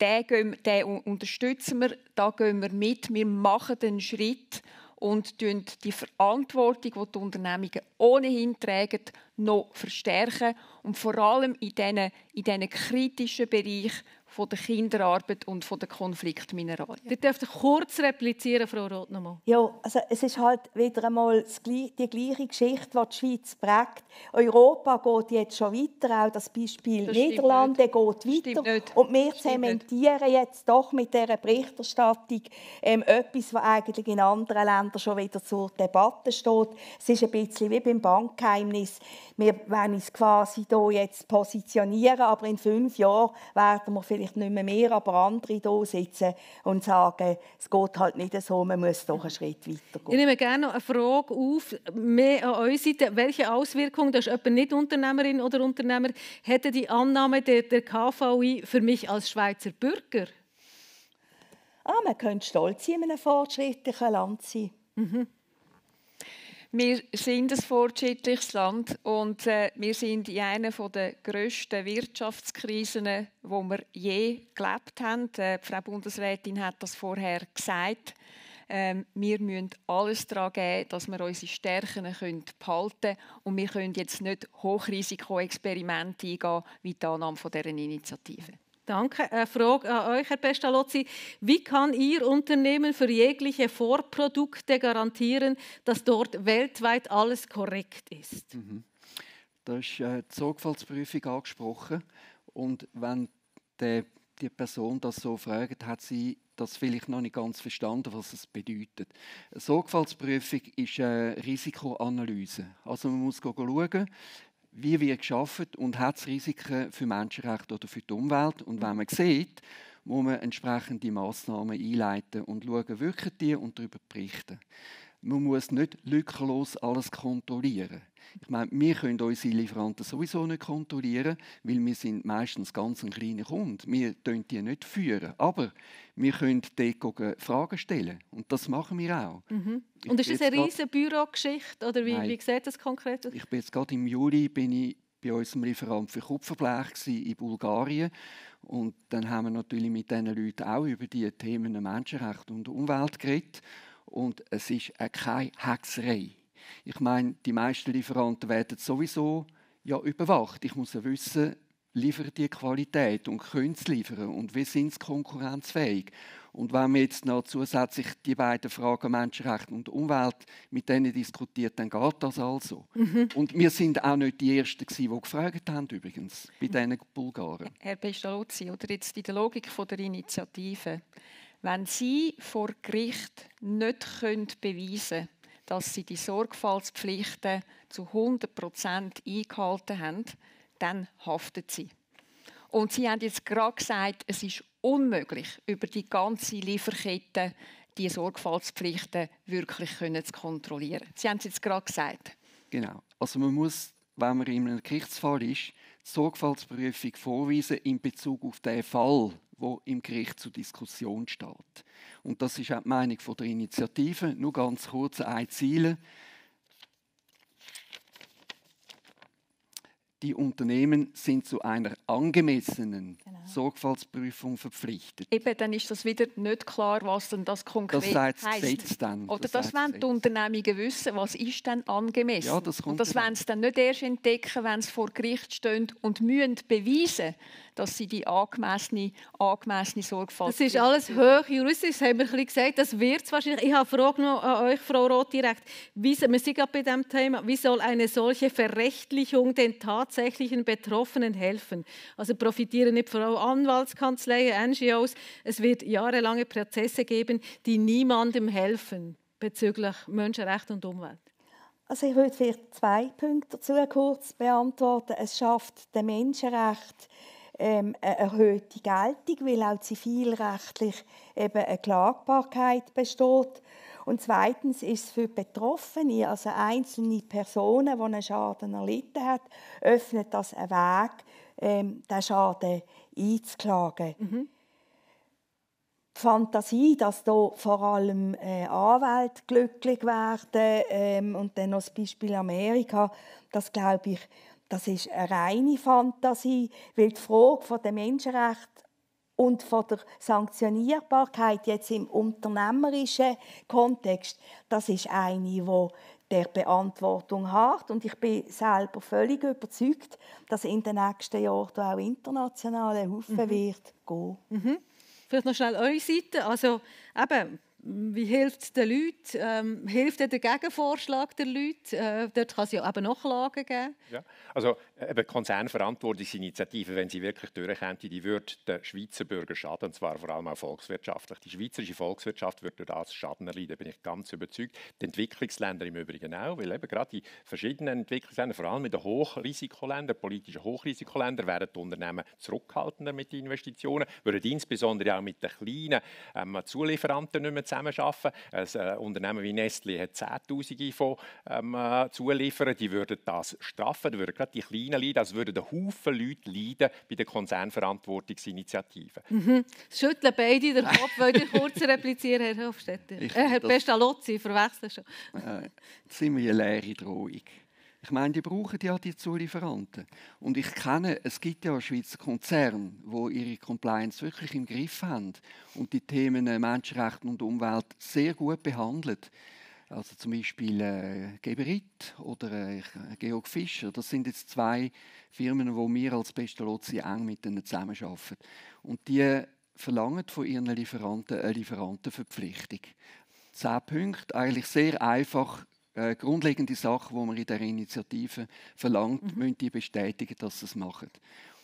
den, gehen, den unterstützen wir, da gehen wir mit, wir machen den Schritt und die Verantwortung, die die Unternehmungen ohnehin tragen, noch verstärken und vor allem in diesen, in kritischen Bereichen, von der Kinderarbeit und von der Konfliktmineralien. Wir dürfen kurz replizieren, Frau Roth, nochmal. Ja, also es ist halt wieder einmal die gleiche Geschichte, die die Schweiz prägt. Europa geht jetzt schon weiter, auch das Beispiel das Niederlande geht weiter. Und wir zementieren jetzt doch mit dieser Berichterstattung ähm, etwas, was eigentlich in anderen Ländern schon wieder zur Debatte steht. Es ist ein bisschen wie beim Bankgeheimnis. Wir wollen uns quasi hier jetzt positionieren, aber in fünf Jahren werden wir vielleicht vielleicht nicht mehr mehr, aber andere da sitzen und sagen, es geht halt nicht so, man muss doch einen Schritt weiter gehen. Ich nehme gerne noch eine Frage auf, mehr an eure Seite. Welche Auswirkungen, das ist etwa nicht Unternehmerin oder Unternehmer, hätte die Annahme der, der KVI für mich als Schweizer Bürger? Ah, man könnte stolz in einem fortschrittlichen Land sein. Mhm. Wir sind ein fortschrittliches Land und äh, wir sind in einer der grössten Wirtschaftskrisen, die wir je gelebt haben. Äh, Frau Bundesrätin hat das vorher gesagt. Ähm, wir müssen alles daran geben, dass wir unsere Stärken behalten können. Und wir können jetzt nicht Hochrisikoexperimente eingehen wie die Annahme dieser Initiative. Danke. Eine äh, Frage an euch, Herr Pestalozzi. Wie kann Ihr Unternehmen für jegliche Vorprodukte garantieren, dass dort weltweit alles korrekt ist? Mhm. Da ist äh, die Sorgfaltsprüfung angesprochen. Und wenn der, die Person das so fragt, hat sie das vielleicht noch nicht ganz verstanden, was es bedeutet. Eine Sorgfaltsprüfung ist eine Risikoanalyse. Also man muss schauen, wie wir geschaffen und hat es Risiken für Menschenrechte oder für die Umwelt. Und wenn man sieht, muss man entsprechende Massnahmen einleiten und schauen, wirken die und darüber berichten man muss nicht lückenlos alles kontrollieren. Ich meine, wir können unsere Lieferanten sowieso nicht kontrollieren, weil wir sind meistens ganz ein kleiner Kunde. Wir führen die nicht führen, aber wir können dort Fragen stellen und das machen wir auch. Mhm. Und ist das eine riesige Bürogeschichte oder wie, wie sieht das konkret aus? Ich bin jetzt gerade im Juli bin ich bei unserem Lieferant für Kupferblech in Bulgarien. Und dann haben wir natürlich mit diesen Leuten auch über die Themen Menschenrecht und Umwelt geredet und es ist keine Hexerei. Ich meine, die meisten Lieferanten werden sowieso ja überwacht. Ich muss ja wissen, liefern die Qualität und können sie liefern und wie sind sie konkurrenzfähig. Und wenn man jetzt noch zusätzlich die beiden Fragen Menschenrechte und Umwelt mit denen diskutiert, dann geht das also. Mhm. Und wir sind auch nicht die Ersten, gewesen, die gefragt haben übrigens bei diesen Bulgaren. Herr Pestalozzi, oder jetzt in der Logik der Initiative wenn sie vor Gericht nicht können beweisen können, dass sie die Sorgfaltspflichten zu 100 eingehalten haben, dann haftet sie. Und sie haben jetzt gerade gesagt, es ist unmöglich, über die ganze Lieferkette die Sorgfaltspflichten wirklich zu kontrollieren. Sie haben es jetzt gerade gesagt. Genau. Also man muss, wenn man in einem Gerichtsfall ist, die Sorgfaltsprüfung vorweisen in Bezug auf den Fall wo im Gericht zur Diskussion steht. Und das ist auch die Meinung der Initiative. Nur ganz kurz ein Ziel. die Unternehmen sind zu einer angemessenen genau. Sorgfaltsprüfung verpflichtet. Eben, dann ist das wieder nicht klar, was denn das konkret das heißt. Das Gesetz dann. Oder das, das wollen die Unternehmen wissen, was ist denn angemessen. Ja, das kommt und das wollen sie dann nicht erst entdecken, wenn sie vor Gericht stehen und müssen beweisen, dass sie die angemessene, angemessene Sorgfalt... Das ist alles hochjuristisch, haben wir ein gesagt. Das wird wahrscheinlich... Ich habe Frage noch an euch, Frau Roth, direkt. Wie, wir sind gerade bei diesem Thema. Wie soll eine solche Verrechtlichung den Tatsachen tatsächlichen Betroffenen helfen. Also profitieren nicht vor allem Anwaltskanzleien, NGOs. Es wird jahrelange Prozesse geben, die niemandem helfen bezüglich Menschenrecht und Umwelt. Also ich würde vielleicht zwei Punkte dazu kurz beantworten. Es schafft den Menschenrecht ähm, eine erhöhte Geltung, weil auch zivilrechtlich eben eine Klagbarkeit besteht. Und zweitens ist es für Betroffene, also einzelne Personen, die einen Schaden erlitten hat, öffnet das einen Weg, ähm, den Schaden einzuklagen. Mhm. Die Fantasie, dass hier vor allem äh, Anwälte glücklich werden ähm, und dann noch das Beispiel Amerika, das glaube ich, das ist eine reine Fantasie, weil die Frage der Menschenrechte und von der Sanktionierbarkeit jetzt im unternehmerischen Kontext, das ist eine, die der Beantwortung hart und ich bin selber völlig überzeugt, dass in den nächsten Jahren auch international ein mhm. wird gehen. Mhm. Vielleicht noch schnell eure Seite, also eben wie hilft es den Leuten? Ähm, hilft der Gegenvorschlag der Leute? Äh, dort kann es ja eben Nachlagen geben. Ja, also äh, eben Konzernverantwortungsinitiative, wenn sie wirklich durchkommt, die würde den Schweizer Bürger schaden, und zwar vor allem auch volkswirtschaftlich. Die schweizerische Volkswirtschaft würde durch das Schaden erleiden, da bin ich ganz überzeugt. Die Entwicklungsländer im Übrigen auch, weil eben gerade die verschiedenen Entwicklungsländer, vor allem in den Hochrisikoländern, politischen Hochrisikoländern, werden die Unternehmen zurückhaltender mit den Investitionen, würden insbesondere auch mit den kleinen ähm, Zulieferanten nicht mehr zusammen zusammenarbeiten. Ein also, äh, Unternehmen wie Nestle hat Zehntausende von ähm, äh, Zulieferern, die würden das straffen, die würden gerade die Kleinen leiden, also würden ein Haufen Leute leiden bei der Konzernverantwortungsinitiative. Mhm. Schütteln beide den Kopf, wollte ich kurz replizieren, Herr Hofstetter. Ich, äh, Herr Pestalozzi, verwechseln schon. Äh, ziemlich leere Drohung. Ich meine, die brauchen ja die Zulieferanten. Und ich kenne, es gibt ja Schweizer Konzerne, wo ihre Compliance wirklich im Griff haben und die Themen äh, Menschenrechte und Umwelt sehr gut behandelt. Also zum Beispiel äh, Geberit oder äh, äh, Georg Fischer. Das sind jetzt zwei Firmen, wo wir als Pestalozzi eng mit ihnen zusammenarbeiten. Und die verlangen von ihren Lieferanten eine Lieferantenverpflichtung. Zehn Punkte, eigentlich sehr einfach äh, grundlegende Sachen, die man in der Initiative verlangt, mhm. müssen die bestätigen, dass sie es machen.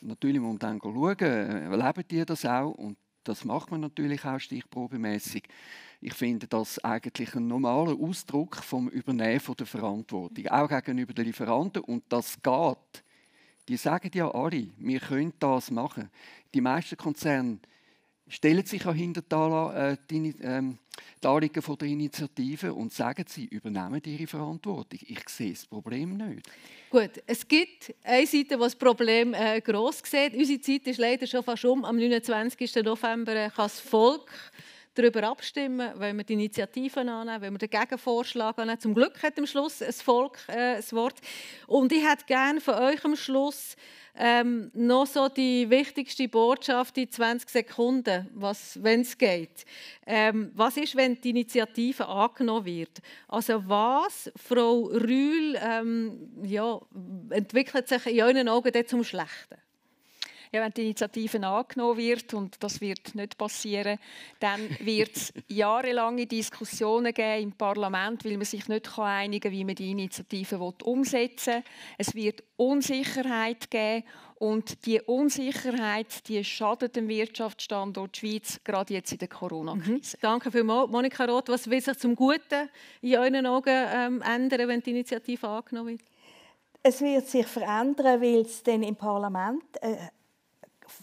Und natürlich muss man dann schauen, äh, die das auch? Und das macht man natürlich auch stichprobemäßig. Ich finde das eigentlich ein normaler Ausdruck vom Übernehmen von der Verantwortung, auch gegenüber den Lieferanten. Und das geht. Die sagen ja alle, wir können das machen. Die meisten Konzerne stellen sich auch hinter äh, die, ähm, von der Initiative und sagen, sie übernehmen ihre Verantwortung. Ich sehe das Problem nicht. Gut, es gibt eine Seite, die das Problem äh, gross sieht. Unsere Zeit ist leider schon fast um. Am 29. November äh, kann das Volk darüber abstimmen, wenn wir die Initiativen annehmen, wenn wir den Gegenvorschlag annehmen. Zum Glück hat am Schluss das Volk äh, das Wort. Und ich hätte gerne von euch am Schluss ähm, noch so die wichtigste Botschaft in 20 Sekunden, wenn es geht. Ähm, was ist, wenn die Initiative angenommen wird? Also was, Frau Rühl, ähm, ja, entwickelt sich in euren Augen zum Schlechten? ja, wenn die Initiative angenommen wird, und das wird nicht passieren, dann wird es jahrelange Diskussionen geben im Parlament, weil man sich nicht einigen kann, wie man die Initiative umsetzen will. Es wird Unsicherheit geben und die Unsicherheit, die schadet dem Wirtschaftsstandort Schweiz, gerade jetzt in der Corona-Krise. Mhm. Danke vielmals. Monika Roth, was will sich zum Guten in euren Augen ähm, ändern, wenn die Initiative angenommen wird? Es wird sich verändern, weil es dann im Parlament äh,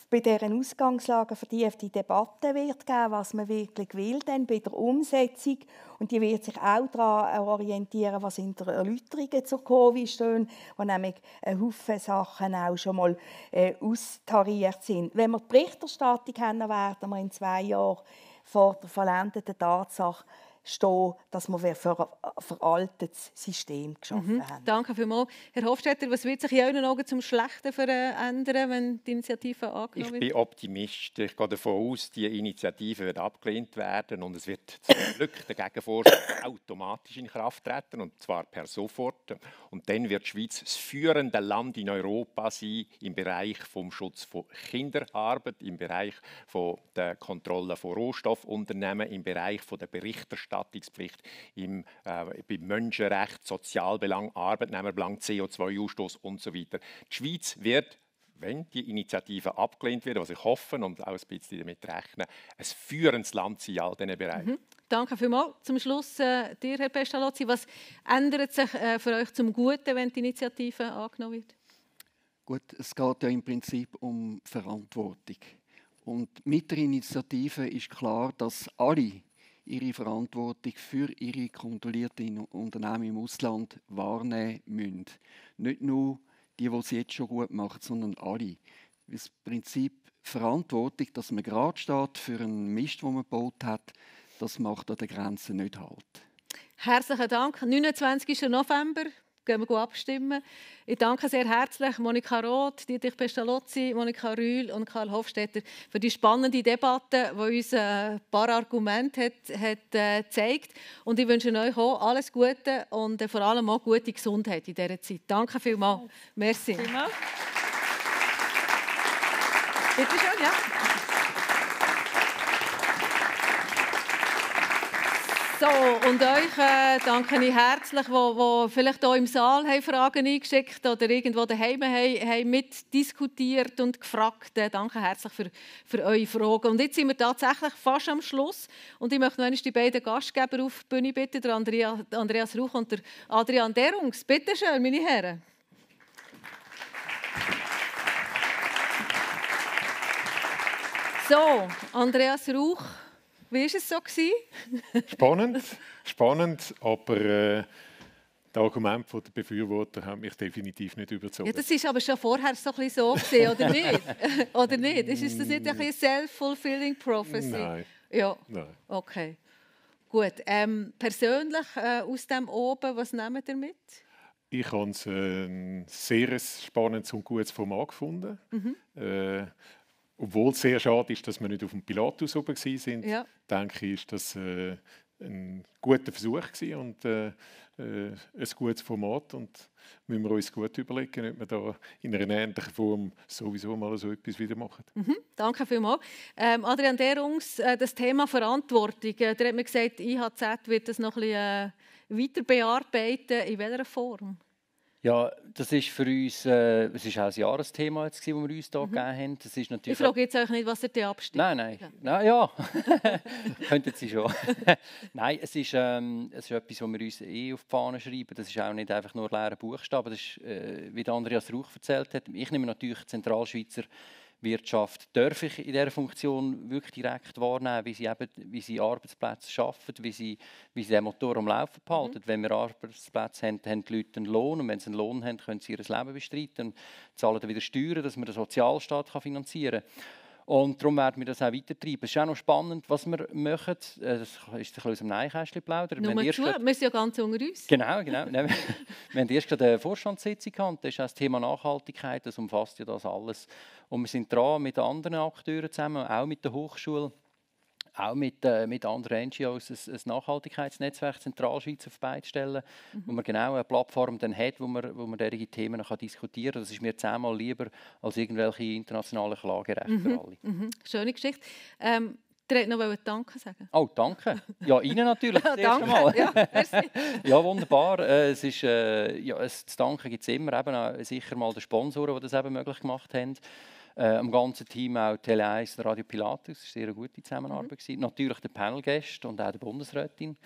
bei deren Ausgangslage vertiefte Debatte wird geben, was man wirklich will, denn bei der Umsetzung und die wird sich auch daran orientieren, was in der Erläuterungen zur Covid stehen, wo nämlich ein Haufen Sachen auch schon mal äh, austariert sind. Wenn wir die Berichterstattung haben, werden wir in zwei Jahren vor der vollendeten Tatsache stehen, dass wir für ein veraltetes System geschaffen mhm. haben. Danke vielmals. Herr Hofstetter, was wird sich in euren Augen zum Schlechten verändern, wenn die Initiative angenommen wird? Ich bin Optimist. Ich gehe davon aus, die Initiative wird abgelehnt werden und es wird zum Glück der Gegenvorschlag automatisch in Kraft treten und zwar per sofort. Und dann wird die Schweiz das führende Land in Europa sein im Bereich vom Schutz von Kinderarbeit, im Bereich von der Kontrolle von Rohstoffunternehmen, im Bereich von der Berichterstattung Berichterstattungspflicht im, äh, bei Menschenrecht, Sozialbelang, Arbeitnehmerbelang, CO2-Ausstoß und so weiter. Die Schweiz wird wenn die Initiative abgelehnt wird, was ich hoffe und auch ein bisschen damit rechne, ein führendes Land in all diesen Bereichen. Mhm. Danke vielmals. Zum Schluss äh, dir, Herr Pestalozzi, was ändert sich äh, für euch zum Guten, wenn die Initiative angenommen wird? Gut, es geht ja im Prinzip um Verantwortung. Und mit der Initiative ist klar, dass alle ihre Verantwortung für ihre kontrollierten Unternehmen im Ausland wahrnehmen müssen. Nicht nur die, die es jetzt schon gut macht, sondern alle. Das Prinzip Verantwortung, dass man gerade steht für einen Mist, den man gebaut hat, das macht an der Grenze nicht Halt. Herzlichen Dank. 29. November gehen wir abstimmen. Ich danke sehr herzlich Monika Roth, Dietrich Pestalozzi, Monika Rühl und Karl Hofstetter für die spannende Debatte, die uns ein äh, paar Argumente hat, hat äh, gezeigt Und ich wünsche euch auch alles Gute und äh, vor allem auch gute Gesundheit in dieser Zeit. Danke vielmals. Merci. Vielmals. Bitte schön, ja. So, und euch äh, danke ich herzlich, die, wo vielleicht hier im Saal haben Fragen eingeschickt oder irgendwo daheim haben, haben mitdiskutiert und gefragt. Äh, danke herzlich für, für eure Fragen. Und jetzt sind wir tatsächlich fast am Schluss. Und ich möchte noch die beiden Gastgeber auf die Bühne bitten, der Andrea, Andreas Ruch und der Adrian Derungs. Bitte schön, meine Herren. So, Andreas Ruch. Wie war es so? spannend, spannend, aber äh, das Argument der Befürworter hat mich definitiv nicht überzeugt. Ja, das war aber schon vorher so, ein so gewesen, oder nicht? oder nicht? Ist das nicht ein bisschen self-fulfilling prophecy? Nein. Ja. Nein. Okay. Gut. Ähm, persönlich äh, aus dem Oben, was nehmen ihr mit? Ich habe es äh, ein sehr spannendes und gutes Format gefunden. Mhm. Äh, obwohl es sehr schade ist, dass wir nicht auf dem Pilatus oben waren, ja. denke ich, ist das äh, ein guter Versuch und äh, äh, ein gutes Format. Und müssen wir uns gut überlegen, ob wir da in einer ähnlichen Form sowieso mal so etwas wieder machen. Mhm, danke vielmals. Ähm, Adrian Derungs, äh, das Thema Verantwortung, äh, da hat man gesagt, IHZ wird das noch ein bisschen äh, weiter bearbeiten. In welcher Form? Ja, das ist für uns, äh, es ist auch ein Jahresthema, jetzt, das wir uns hier mhm. gegeben haben. Das ist natürlich ich frage jetzt euch nicht, was ihr da abstimmt. Nein, nein, ja. Nein, ja. Könnten Sie schon. nein, es ist, ähm, es ist etwas, was wir uns eh auf die Fahne schreiben. Das ist auch nicht einfach nur leere Buchstaben. Das ist, äh, wie der Andreas Rauch erzählt hat, ich nehme natürlich Zentralschweizer Wirtschaft darf ich in dieser Funktion wirklich direkt wahrnehmen, wie sie, eben, wie sie Arbeitsplätze schaffen, wie sie, wie sie den Motor am Laufen behalten. Mhm. Wenn wir Arbeitsplätze haben, haben die Leute einen Lohn und wenn sie einen Lohn haben, können sie ihr Leben bestreiten und zahlen dann wieder Steuern, dass man den Sozialstaat finanzieren kann. Und darum werden wir das auch weitertreiben. Es ist auch noch spannend, was wir machen. Das ist ein bisschen aus dem Neinkästchen plaudern. Nur wir sind ja ganz unter uns. Genau, genau. wir haben erst gerade eine Vorstandssitzung gehabt. Das ist auch das Thema Nachhaltigkeit. Das umfasst ja das alles. Und wir sind dran mit anderen Akteuren zusammen, auch mit der Hochschule auch mit, äh, mit anderen NGOs ein, ein Nachhaltigkeitsnetzwerk Zentralschweiz auf die stellen, mhm. wo man genau eine Plattform dann hat, wo man, wo man derige Themen kann diskutieren kann. Das ist mir zehnmal lieber als irgendwelche internationalen Klagerechte mhm. für alle. Mhm. Schöne Geschichte. Ähm Ihr wollt noch Danke sagen? Oh, danke. Ja, Ihnen natürlich. Das danke. Mal. Ja, wunderbar. Äh, es ist, äh, ja, es, zu danken gibt es immer. Eben sicher mal den Sponsoren, die das eben möglich gemacht haben äh, am ganzen Team auch Tele1 Radio Pilatus, das war eine sehr gute Zusammenarbeit. Mhm. Natürlich den Panelgästen und auch der Bundesrätin.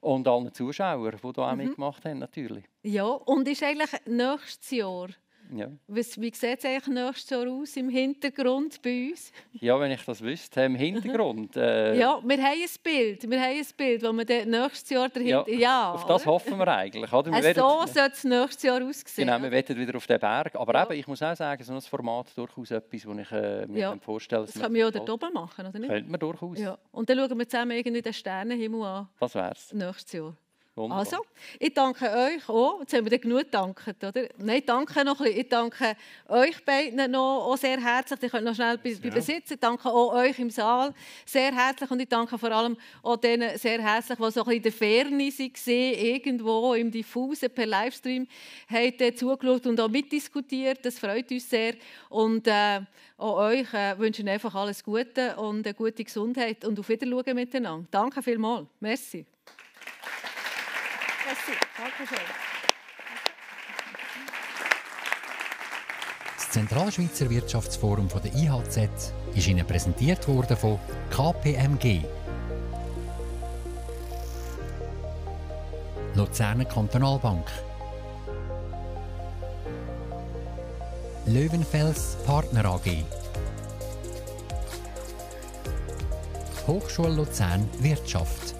Und allen Zuschauern, die hier auch mhm. mitgemacht haben, natürlich. Ja, und ist eigentlich nächstes Jahr ja. Was, wie sieht es eigentlich nächstes Jahr aus im Hintergrund bei uns? Ja, wenn ich das wüsste, im Hintergrund. Äh... Ja, wir haben ein Bild, wir haben ein Bild, wo wir nächstes Jahr dahinter... Ja, ja auf das hoffen wir eigentlich. Oder? Wir also werden... So sollte es nächstes Jahr aussehen. Genau, wir werden wieder auf den Berg. Aber ja. eben, ich muss auch sagen, so ein Format ist durchaus etwas, das ich äh, mir ja. vorstelle... Das können wir ja da oben machen, oder nicht? Könnte man durchaus. Ja. Und dann schauen wir zusammen irgendwie den Sternenhimmel an. Das es. Nächstes Jahr. Wunderbar. Also, ich danke euch auch. Jetzt haben wir genug gedankt, oder? Nein, danke noch ein bisschen. Ich danke euch beiden noch auch sehr herzlich. Ihr könnt noch schnell bei, bei Besitz. Ich danke auch euch im Saal sehr herzlich. Und ich danke vor allem auch denen sehr herzlich, die so ein bisschen in der Ferne irgendwo im Diffusen per Livestream, haben zugeschaut und auch mitdiskutiert. Das freut uns sehr. Und äh, auch euch äh, wünschen einfach alles Gute und eine gute Gesundheit. Und auf Wiedersehen miteinander. Danke vielmals. Merci. Merci. Dankeschön. Das Zentralschweizer Wirtschaftsforum von der IHZ ist Ihnen präsentiert worden von KPMG. Luzerner Kantonalbank. Löwenfels Partner AG. Hochschule Luzern Wirtschaft.